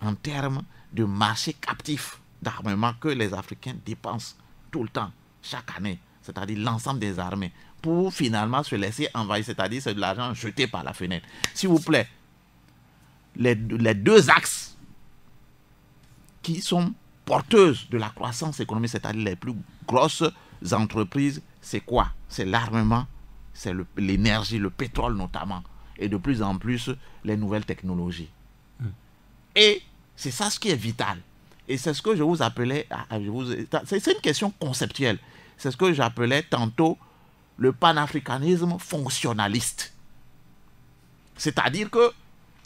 en termes de marché captif d'armement que les Africains dépensent tout le temps, chaque année, c'est-à-dire l'ensemble des armées pour finalement se laisser envahir, c'est-à-dire c'est de l'argent jeté par la fenêtre. S'il vous plaît, les, deux axes qui sont porteuses de la croissance économique, c'est-à-dire les plus grosses entreprises, c'est quoi C'est l'armement, c'est l'énergie, le, pétrole notamment, et de plus en plus les nouvelles technologies. Hmm. Et c'est ça ce qui est vital. Et c'est ce que je vous appelais, ah, ah, c'est une question conceptuelle. C'est ce que j'appelais tantôt le panafricanisme fonctionnaliste. C'est-à-dire que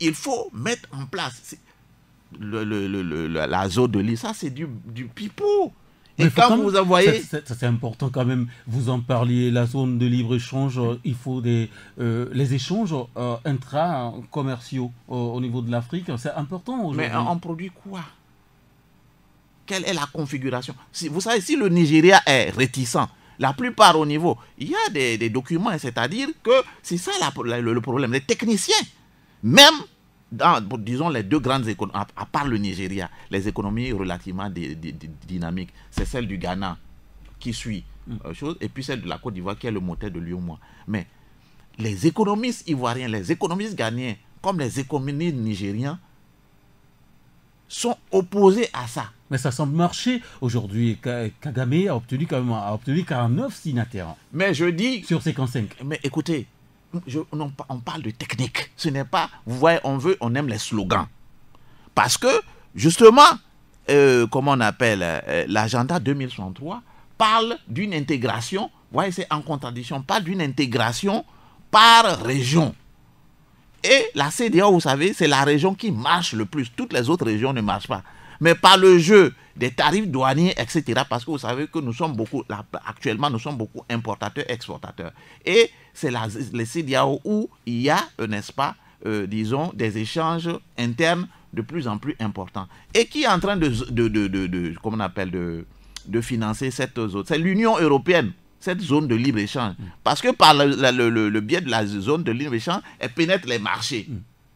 il faut mettre en place le, la zone de l'île. Ça, c'est du, du pipeau. Et quand, vous vous envoyez... C'est important quand même, vous en parliez, la zone de libre-échange, euh, il faut des, euh, les échanges euh, intra-commerciaux au niveau de l'Afrique, c'est important aujourd'hui. Mais on produit quoi Quelle est la configuration si, Vous savez, si le Nigeria est réticent, la plupart au niveau, il y a des, documents, c'est-à-dire que c'est ça le, problème. Les techniciens, même dans, disons, les deux grandes économies, à, part le Nigeria, les économies relativement dynamiques, c'est celle du Ghana qui suit, mm. euh, chose, et puis celle de la Côte d'Ivoire qui est le moteur de moi Mais les économistes ivoiriens, les économistes ghanéens, comme les économistes nigériens, sont opposés à ça. Mais ça semble marcher. Aujourd'hui, Kagame a obtenu, quand même, a obtenu 49 signataires. Mais je dis. Sur 55. Mais écoutez, on, parle de technique. Ce n'est pas, vous voyez, on veut, on aime les slogans. Parce que, justement, euh, comment on appelle, euh, l'agenda 2063 parle d'une intégration, vous voyez, c'est en contradiction, parle d'une intégration par région. Et la CDAO, vous savez, c'est la région qui marche le plus. Toutes les autres régions ne marchent pas. Mais par le jeu des tarifs douaniers, etc., parce que vous savez que nous sommes beaucoup, actuellement, nous sommes beaucoup importateurs, exportateurs. Et c'est les CDAO où il y a, euh, n'est-ce pas, euh, disons, des échanges internes de plus en plus importants. Et qui est en train de, comment on appelle, de, de financer cette zone. C'est l'Union européenne cette zone de libre-échange. Parce que par le, biais de la zone de libre-échange, elle pénètre les marchés,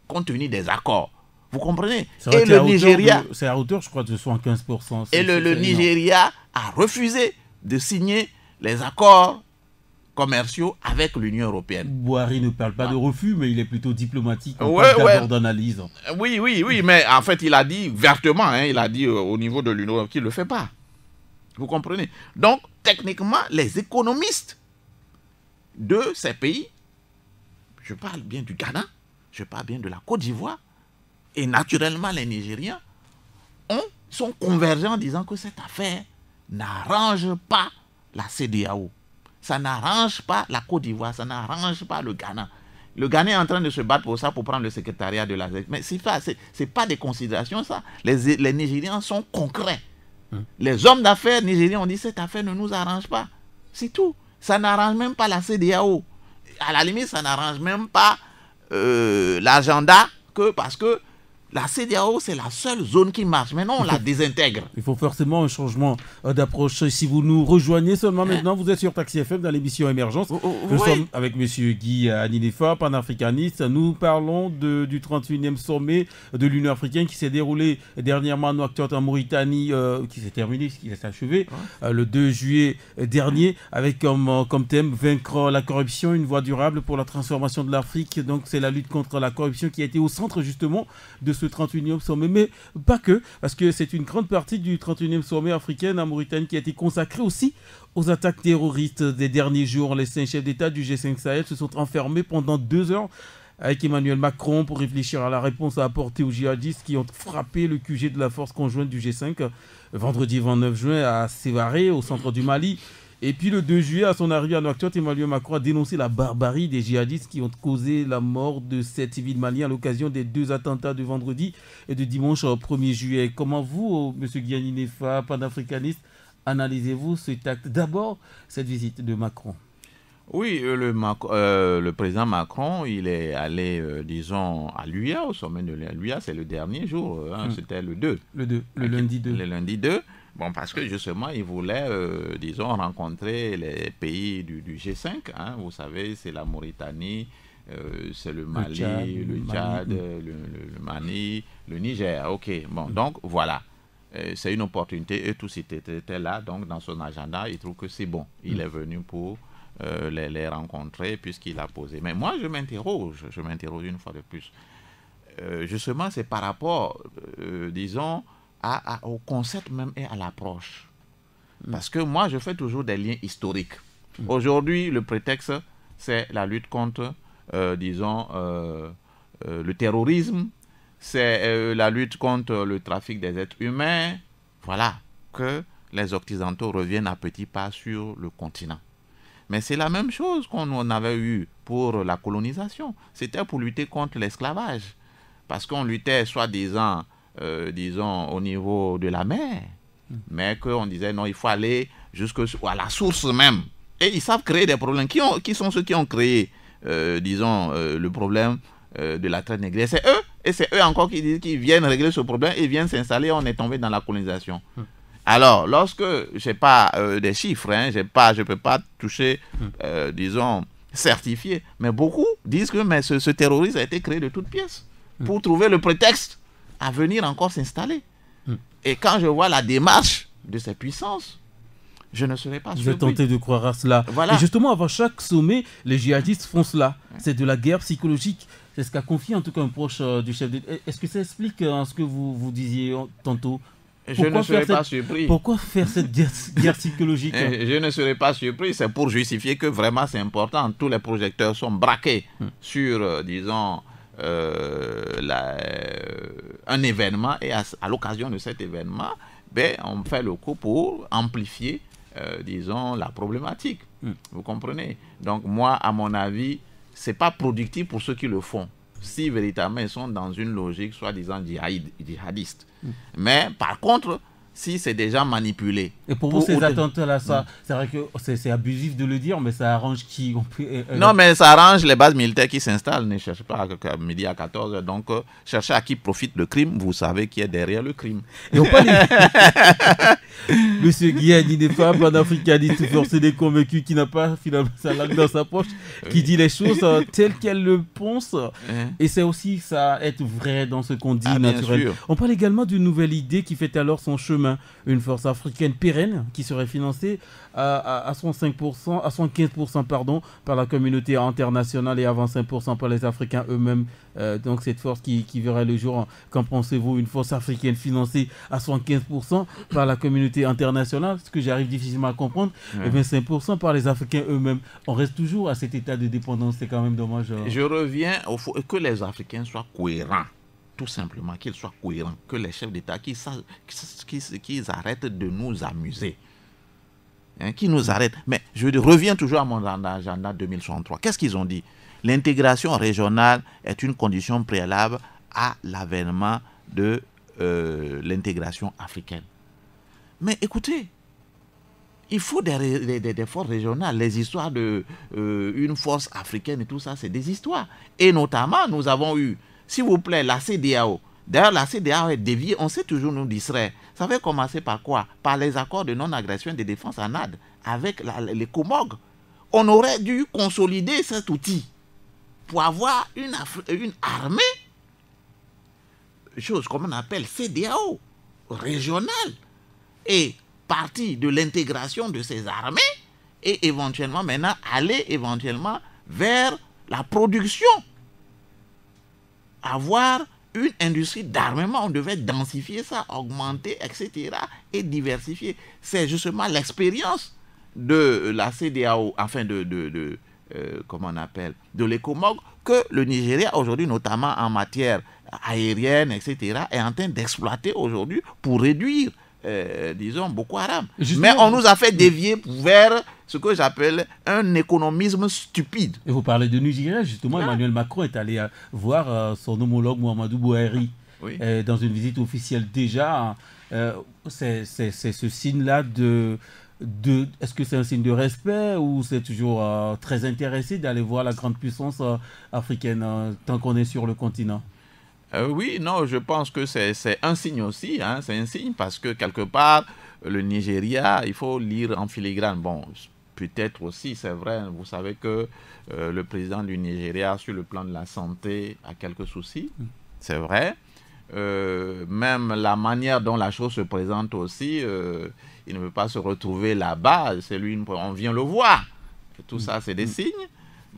compte tenu des accords. Vous comprenez Et le Nigeria. C'est à hauteur, je crois, de 75%. Et le, Nigeria a refusé de signer les accords commerciaux avec l'Union européenne. Boari ne parle pas de refus, mais il est plutôt diplomatique en d'analyse. Oui, oui, oui, mais en fait, il a dit vertement, hein, il a dit euh, au niveau de l'Union qu'il ne le fait pas. Vous comprenez Donc, techniquement, les économistes de ces pays, je parle bien du Ghana, je parle bien de la Côte d'Ivoire, et naturellement les Nigériens, sont convergents en disant que cette affaire n'arrange pas la CDAO. Ça n'arrange pas la Côte d'Ivoire, ça n'arrange pas le Ghana. Le Ghana est en train de se battre pour ça, pour prendre le secrétariat de la... Mais ce n'est c'est, pas des considérations, ça. Les, les Nigériens sont concrets. Mm. Les hommes d'affaires nigériens ont dit cette affaire ne nous arrange pas. C'est tout. Ça n'arrange même pas la CDAO. À la limite, ça n'arrange même pas euh, l'agenda que parce que la CDAO, c'est la seule zone qui marche. Maintenant, on la désintègre. Il faut forcément un changement euh, d'approche. Si vous nous rejoignez seulement eh. maintenant, vous êtes sur Taxi FM dans l'émission Émergence. Oh, oh, nous sommes avec M. Guy Aninefa, panafricaniste. Nous parlons du 31e sommet de l'Union africaine qui s'est déroulé dernièrement à Nouakchott, en Mauritanie, euh, qui s'est terminé, qui s'est achevé euh, le 2 juillet dernier, avec comme, comme thème Vaincre la corruption, une voie durable pour la transformation de l'Afrique. Donc, c'est la lutte contre la corruption qui a été au centre justement de ce 31e sommet, mais pas que, parce que c'est une grande partie du 31e sommet africain en Mauritanie qui a été consacrée aussi aux attaques terroristes des derniers jours. Les cinq chefs d'État du G5 Sahel se sont enfermés pendant deux heures avec Emmanuel Macron pour réfléchir à la réponse à apporter aux djihadistes qui ont frappé le QG de la force conjointe du G5 vendredi 29 juin à Sévaré, au centre du Mali. Et puis le 2 juillet, à son arrivée à Nouakchott, Emmanuel Macron a dénoncé la barbarie des djihadistes qui ont causé la mort de sept civils maliens à l'occasion des deux attentats de vendredi et de dimanche au 1er juillet. Comment vous, euh, Monsieur Guyaninefa, panafricaniste, analysez-vous cet acte D'abord, cette visite de Macron. Oui, euh, le, euh, le, président Macron, il est allé, disons, à l'UIA, au sommet de l'UIA, c'est le dernier jour, hein, hmm. c'était le 2. Le 2, le lundi 2. Le lundi 2. Bon, parce que justement, il voulait, euh, disons, rencontrer les pays du, G5. Hein. vous savez, c'est la Mauritanie, euh, c'est le Mali, le Tchad, le, le, Mali, le Niger. OK, bon, donc voilà. Euh, c'est une opportunité. Et tous étaient, étaient, là, donc dans son agenda, il trouve que c'est bon. Il est venu pour les, les, rencontrer puisqu'il a posé. Mais moi, je m'interroge, je m'interroge une fois de plus. justement, c'est par rapport, disons, au concept même et à l'approche. Mm. Parce que moi, je fais toujours des liens historiques. Mm. Aujourd'hui, le prétexte, c'est la lutte contre, euh, disons, euh, euh, le terrorisme, c'est la lutte contre le trafic des êtres humains. Voilà, que les Occidentaux reviennent à petits pas sur le continent. Mais c'est la même chose qu'on avait eu pour la colonisation. C'était pour lutter contre l'esclavage. Parce qu'on luttait soi-disant euh, disons, au niveau de la mer, hmm. mais qu'on disait non, il faut aller jusqu'à la source même. Et ils savent créer des problèmes. Qui, ont, qui sont ceux qui ont créé, euh, disons, euh, le problème de la traite négrière C'est eux. Et c'est eux encore qui, qu'ils viennent régler ce problème et viennent s'installer. On est tombé dans la colonisation. Hmm. Alors, lorsque, je n'ai pas des chiffres, hein, pas, je ne peux pas toucher, hmm. disons, certifié, mais beaucoup disent que mais ce terrorisme a été créé de toutes pièces pour trouver le prétexte à venir encore s'installer. Et quand je vois la démarche de ces puissances, je ne serai pas surpris. Je êtes tenté de croire à cela. Voilà. Et justement, avant chaque sommet, les djihadistes font cela. C'est de la guerre psychologique. C'est ce qu'a confié en tout cas un proche euh, du chef d'État. Est-ce que ça explique euh, ce que vous, vous disiez euh, tantôt je ne serais pas surpris. Pourquoi faire cette guerre, psychologique eh, Je ne serais pas surpris. C'est pour justifier que vraiment c'est important. Tous les projecteurs sont braqués hmm. sur, disons, euh, euh, un événement et à, l'occasion de cet événement, ben, on fait le coup pour amplifier, euh, disons, la problématique. Hmm. Vous comprenez Donc moi, à mon avis, c'est pas productif pour ceux qui le font. Si véritablement ils sont dans une logique soi-disant djihadiste. Hmm. Mais par contre, si c'est déjà manipulé. Et pour, vous, ces attentats-là, ça, c'est vrai que c'est abusif de le dire, mais ça arrange qui euh, euh, Non, mais ça arrange les bases militaires qui s'installent. Ne cherchez pas à midi à 14 Donc, euh, cherchez à qui profite le crime. Vous savez qui est derrière le crime. Et Monsieur Guy a dit des femmes en Afrique, a dit tout forcé des convaincus qui n'a pas finalement sa langue dans sa poche, qui dit les choses telles qu'elle le pense. Hein. Et c'est aussi ça, être vrai dans ce qu'on dit ah, naturellement. On parle également d'une nouvelle idée qui fait alors son chemin une force africaine pérenne qui serait financée à, à 105%, à 115% pardon, par la communauté internationale et avant 25% par les Africains eux-mêmes. Euh, donc cette force qui, qui verrait le jour, hein. qu'en pensez-vous, une force africaine financée à 115% par la communauté internationale, ce que j'arrive difficilement à comprendre, et 25% par les Africains eux-mêmes. On reste toujours à cet état de dépendance, c'est quand même dommage. Hein. Je reviens au que les Africains soient cohérents tout simplement qu'ils soient cohérents, que les chefs d'État, qu'ils arrêtent de nous amuser. Hein, qui nous arrêtent. Mais je reviens toujours à mon agenda 2063. Qu'est-ce qu'ils ont dit L'intégration régionale est une condition préalable à l'avènement de euh, l'intégration africaine. Mais écoutez, il faut des, des, forces régionales. Les histoires d'une euh, force africaine et tout ça, c'est des histoires. Et notamment, nous avons eu s'il vous plaît, la CDAO. D'ailleurs, la CDAO est déviée, on sait toujours nous distraire. Ça va commencer par quoi Par les accords de non-agression et de défense en AD avec les Comores. On aurait dû consolider cet outil pour avoir une, une armée, chose comme on appelle CDAO, régionale, et partie de l'intégration de ces armées, et éventuellement maintenant aller éventuellement vers la production avoir une industrie d'armement. On devait densifier ça, augmenter, etc. et diversifier. C'est justement l'expérience de la CDAO, enfin de, de, euh, comment on appelle, de l'écomog, que le Nigeria aujourd'hui, notamment en matière aérienne, etc., est en train d'exploiter aujourd'hui pour réduire euh, disons, beaucoup Haram. Mais on nous a fait dévier vers ce que j'appelle un économisme stupide. Et vous parlez de Nigeria, justement, Emmanuel Macron est allé euh, voir euh, son homologue Mohamedou Bouhari dans une visite officielle déjà. Hein. c'est ce signe-là de... De, est-ce que c'est un signe de respect ou c'est toujours très intéressé d'aller voir la grande puissance africaine hein, tant qu'on est sur le continent euh, oui, non, je pense que c'est un signe aussi, hein, c'est un signe parce que quelque part, le Nigeria, il faut lire en filigrane. Bon, peut-être aussi, c'est vrai, hein, vous savez que euh, le président du Nigeria, sur le plan de la santé, a quelques soucis, mm. c'est vrai. Euh, même la manière dont la chose se présente aussi, il ne veut pas se retrouver là-bas, c'est lui, on vient le voir. Tout mm. ça, c'est des mm. signes.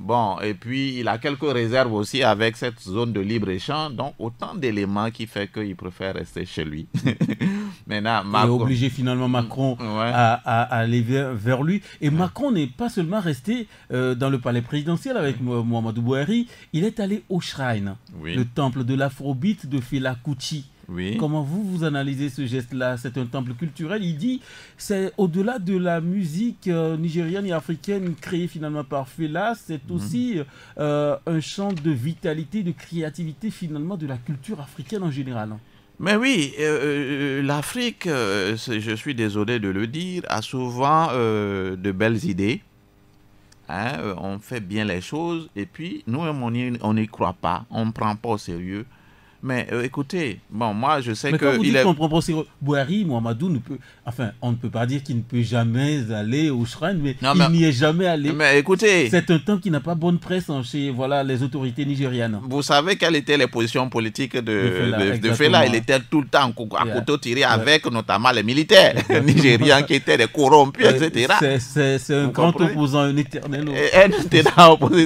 Bon, et puis il a quelques réserves aussi avec cette zone de libre-échange. Donc, autant d'éléments qui fait qu'il préfère rester chez lui. Maintenant, Macron... Il est obligé finalement Macron mm, à, aller vers, lui. Et Macron n'est pas seulement resté euh, dans le palais présidentiel avec mm. Mohamed Bouhari, il est allé au Shrine, le temple de l'afrobeat de Fela Comment vous, vous analysez ce geste-là C'est un temple culturel. Il dit, c'est au-delà de la musique euh, nigériane nigérienne et africaine créée finalement par Fela, c'est mhm. aussi euh, un champ de vitalité, de créativité finalement de la culture africaine en général. Mais oui, euh, l'Afrique, je suis désolé de le dire, a souvent de belles idées. Hein, on fait bien les choses et puis nous, on n'y croit pas, on ne prend pas au sérieux. Mais euh, écoutez, bon, moi je sais que. Quand vous dites qu'on propose Bouhari, Mohamedou ne peut. Enfin, on ne peut pas dire qu'il ne peut jamais aller au Shrine, mais il n'y est jamais allé. Mais écoutez. C'est un temps qui n'a pas bonne presse chez voilà, les autorités nigérianes. Vous savez quelles étaient les positions politiques de, de, Fela, Il était tout le temps à couteau tiré avec notamment les militaires nigériens qui étaient des corrompus, euh, etc. C'est un grand opposant, un éternel. Un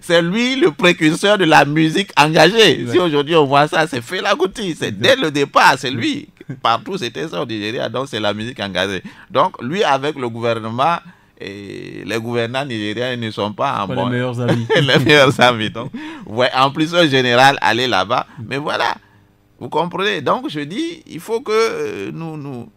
C'est lui le précurseur de la musique engagée. Si aujourd'hui on voit ça, ça, fait la Kuti. C'est dès le départ, c'est lui. Partout, c'était ça au Nigeria. Donc, c'est la musique engagée. Donc, lui, avec le gouvernement, et les gouvernants nigériens ne sont pas en les meilleurs amis. les meilleurs amis. Donc, ouais, en plus, en général, aller là-bas. Mais voilà, vous comprenez. Donc, je dis, il faut que euh, nous, nous,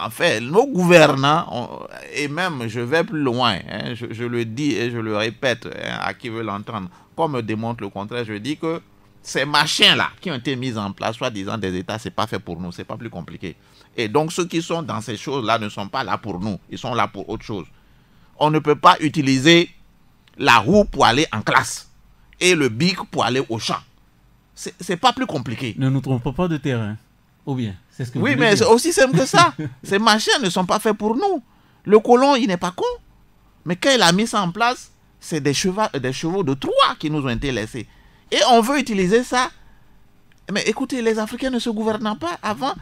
en fait, nos gouvernants, et même, je vais plus loin, hein, je, le dis et je le répète hein, à qui veut l'entendre, comme démontre le contraire, je dis que ces machins-là qui ont été mis en place, soi-disant des États, ce n'est pas fait pour nous, ce n'est pas plus compliqué. Et donc ceux qui sont dans ces choses-là ne sont pas là pour nous, ils sont là pour autre chose. On ne peut pas utiliser la roue pour aller en classe et le bic pour aller au champ. C'est pas plus compliqué. Ne nous trompons pas de terrain. Ou bien, c'est ce que Oui, mais c'est aussi simple que ça. Ces machins ne sont pas faits pour nous. Le colon, il n'est pas con. Mais quand il a mis ça en place, c'est des, des chevaux de trois qui nous ont été laissés. Et on veut utiliser ça. Mais écoutez, les Africains ne se gouvernent pas avant.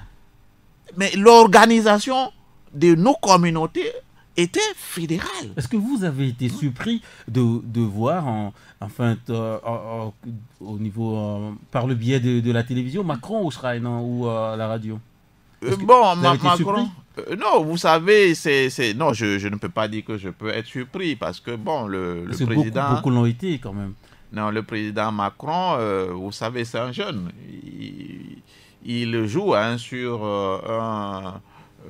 Mais l'organisation de nos communautés était fédérale. Est-ce que vous avez été surpris de, voir, en, enfin, euh, au niveau, euh, par le biais de, la télévision, Macron hein, ou Shrine euh, ou la radio Bon, Macron. non, vous savez, c'est. Non, je, ne peux pas dire que je peux être surpris parce que, bon, le, président. beaucoup l'ont été quand même. Non, le président Macron, euh, vous savez, c'est un jeune. Il, joue hein, sur euh, euh,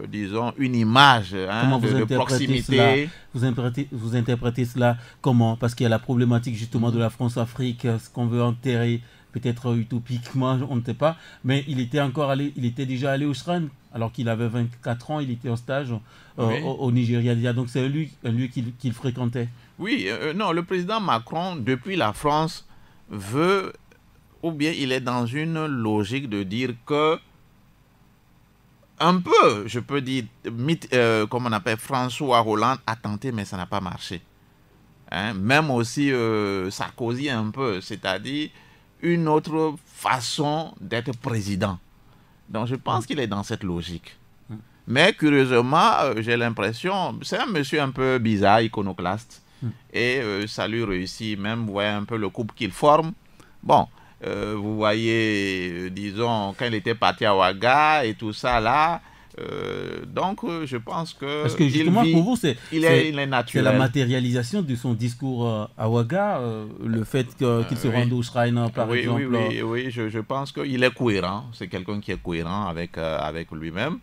disons, une image hein, de, vous proximité. vous, interprétez, vous interprétez cela comment Parce qu'il y a la problématique justement de la France-Afrique, ce qu'on veut enterrer peut-être utopiquement, on ne sait pas, mais il était encore allé, il était déjà allé au Shrine, alors qu'il avait 24 ans, il était en stage euh, au, Nigeria déjà. Donc c'est un lieu qu'il fréquentait. Oui, euh, euh, non, le président Macron, depuis la France, veut, ou bien il est dans une logique de dire que, un peu, je peux dire, comme on appelle François Hollande, a tenté, mais ça n'a pas marché. Hein, même aussi Sarkozy, un peu, c'est-à-dire une autre façon d'être président. Donc je pense mm. qu'il est dans cette logique. Mm. Mais curieusement, euh, j'ai l'impression, c'est un monsieur un peu bizarre, iconoclaste. Mm. Et euh, ça lui réussit, même, vous voyez un peu le couple qu'il forme. Bon, euh, vous voyez, disons, quand il était parti à Ouaga et tout ça là, euh, donc, euh, je pense que. Parce que justement, pour vous, c'est il est, la matérialisation de son discours euh, à Ouaga, le fait qu'il se rende au Shrine, par exemple. Oui, oui, oui, je, je pense qu'il est cohérent. C'est quelqu'un qui est cohérent avec, avec lui-même.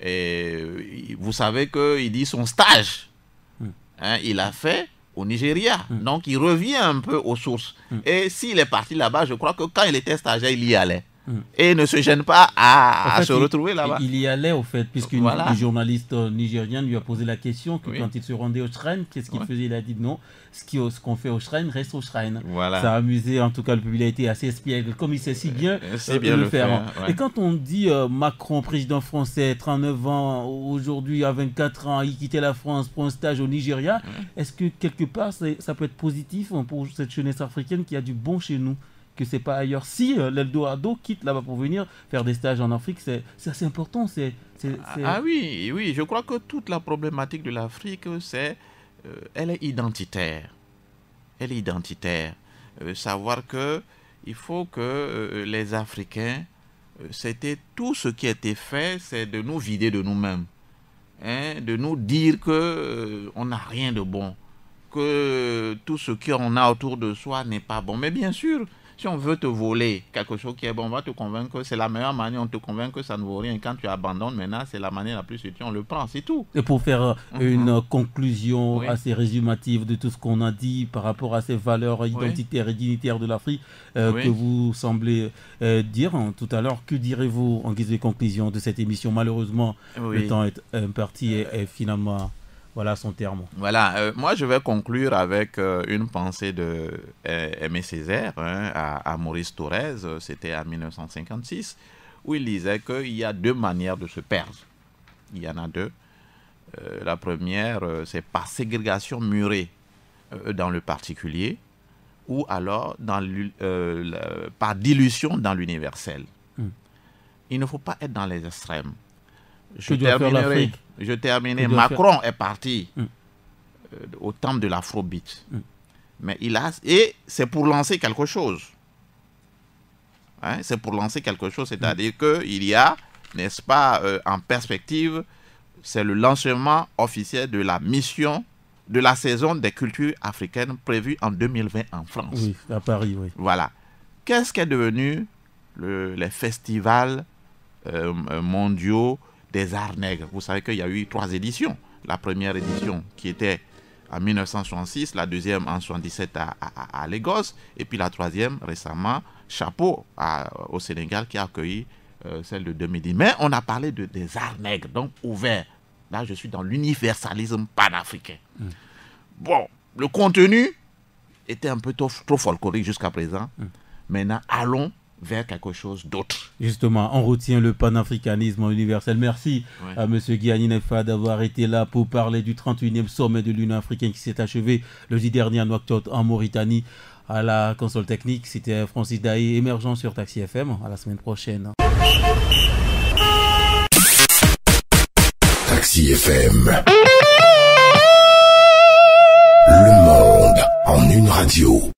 Et vous savez qu'il dit son stage, hmm. hein, il a fait au Nigeria. Hmm. Donc, il revient un peu aux sources. Hmm. Et s'il est parti là-bas, je crois que quand il était stagiaire, il y allait. Mm. et ne se gêne pas à, se retrouver là-bas. Il y allait, au fait, puisqu'une journaliste euh, nigérienne lui a posé la question que quand il se rendait au shrine, qu'est-ce qu'il faisait Il a dit non, ce qu'on fait au shrine reste au shrine. Voilà. Ça a amusé, en tout cas, le public a été assez espiègle, comme il sait si bien, euh, euh le, faire. Et quand on dit euh, Macron, président français, 39 ans, aujourd'hui à 24 ans, il quittait la France pour un stage au Nigeria, est-ce que quelque part, ça peut être positif hein, pour cette jeunesse africaine qui a du bon chez nous que c'est pas ailleurs. Si euh, l'Eldorado quitte là-bas pour venir faire des stages en Afrique, c'est assez important. Ah, ah oui, oui, je crois que toute la problématique de l'Afrique, c'est euh, elle est identitaire. Elle est identitaire. Euh, savoir que il faut que euh, les Africains, c'était tout ce qui était fait, c'est de nous vider de nous-mêmes, hein, de nous dire que on n'a rien de bon, que tout ce qu'on a autour de soi n'est pas bon. Mais bien sûr, si on veut te voler quelque chose qui est bon, on va te convaincre que c'est la meilleure manière, on te convainc que ça ne vaut rien. quand tu abandonnes, maintenant, c'est la manière la plus utile, on le prend, c'est tout. Et pour faire euh, mhm. une euh, conclusion assez résumative de tout ce qu'on a dit par rapport à ces valeurs identitaires et dignitaires de l'Afrique euh, que vous semblez dire hein, tout à l'heure, que direz-vous en guise de conclusion de cette émission Malheureusement, le temps est parti et finalement voilà son terme. Voilà, euh, moi je vais conclure avec euh, une pensée de euh, Aimé Césaire hein, à, Maurice Thorez, c'était en 1956, où il disait qu'il y a deux manières de se perdre. Il y en a deux. la première, c'est par ségrégation murée dans le particulier, ou alors par dilution dans l'universel. Hmm. Il ne faut pas être dans les extrêmes. Je, terminerai, Macron est parti mm. euh, au temple de l'afrobeat. Mm. Mais il a. Et c'est pour lancer quelque chose. Hein, c'est pour lancer quelque chose. C'est-à-dire mm. qu'il y a, n'est-ce pas, euh, en perspective, c'est le lancement officiel de la mission de la saison des cultures africaines prévue en 2020 en France. Oui, à Paris, oui. Voilà. Qu'est-ce qu'est devenu les festivals euh, mondiaux des arts nègres. Vous savez qu'il y a eu trois éditions. La première édition qui était en 1966, la deuxième en 1977 à, à, Lagos, et puis la troisième récemment, Chapeau au Sénégal qui a accueilli euh, celle de 2010. Mais on a parlé de, des arts nègres, donc ouvert. Là, je suis dans l'universalisme panafricain. Mm. Bon, le contenu était un peu trop, trop folklorique jusqu'à présent. Mm. Maintenant, allons vers quelque chose d'autre. Justement, on retient le panafricanisme universel. Merci à M. Guyaninefa d'avoir été là pour parler du 31e sommet de l'Union africaine qui s'est achevé le 10 dernier à Nouakchott, en Mauritanie. À la console technique, c'était Francis Daé, émergent sur Taxi FM. À la semaine prochaine. Taxi FM. Le monde en une radio.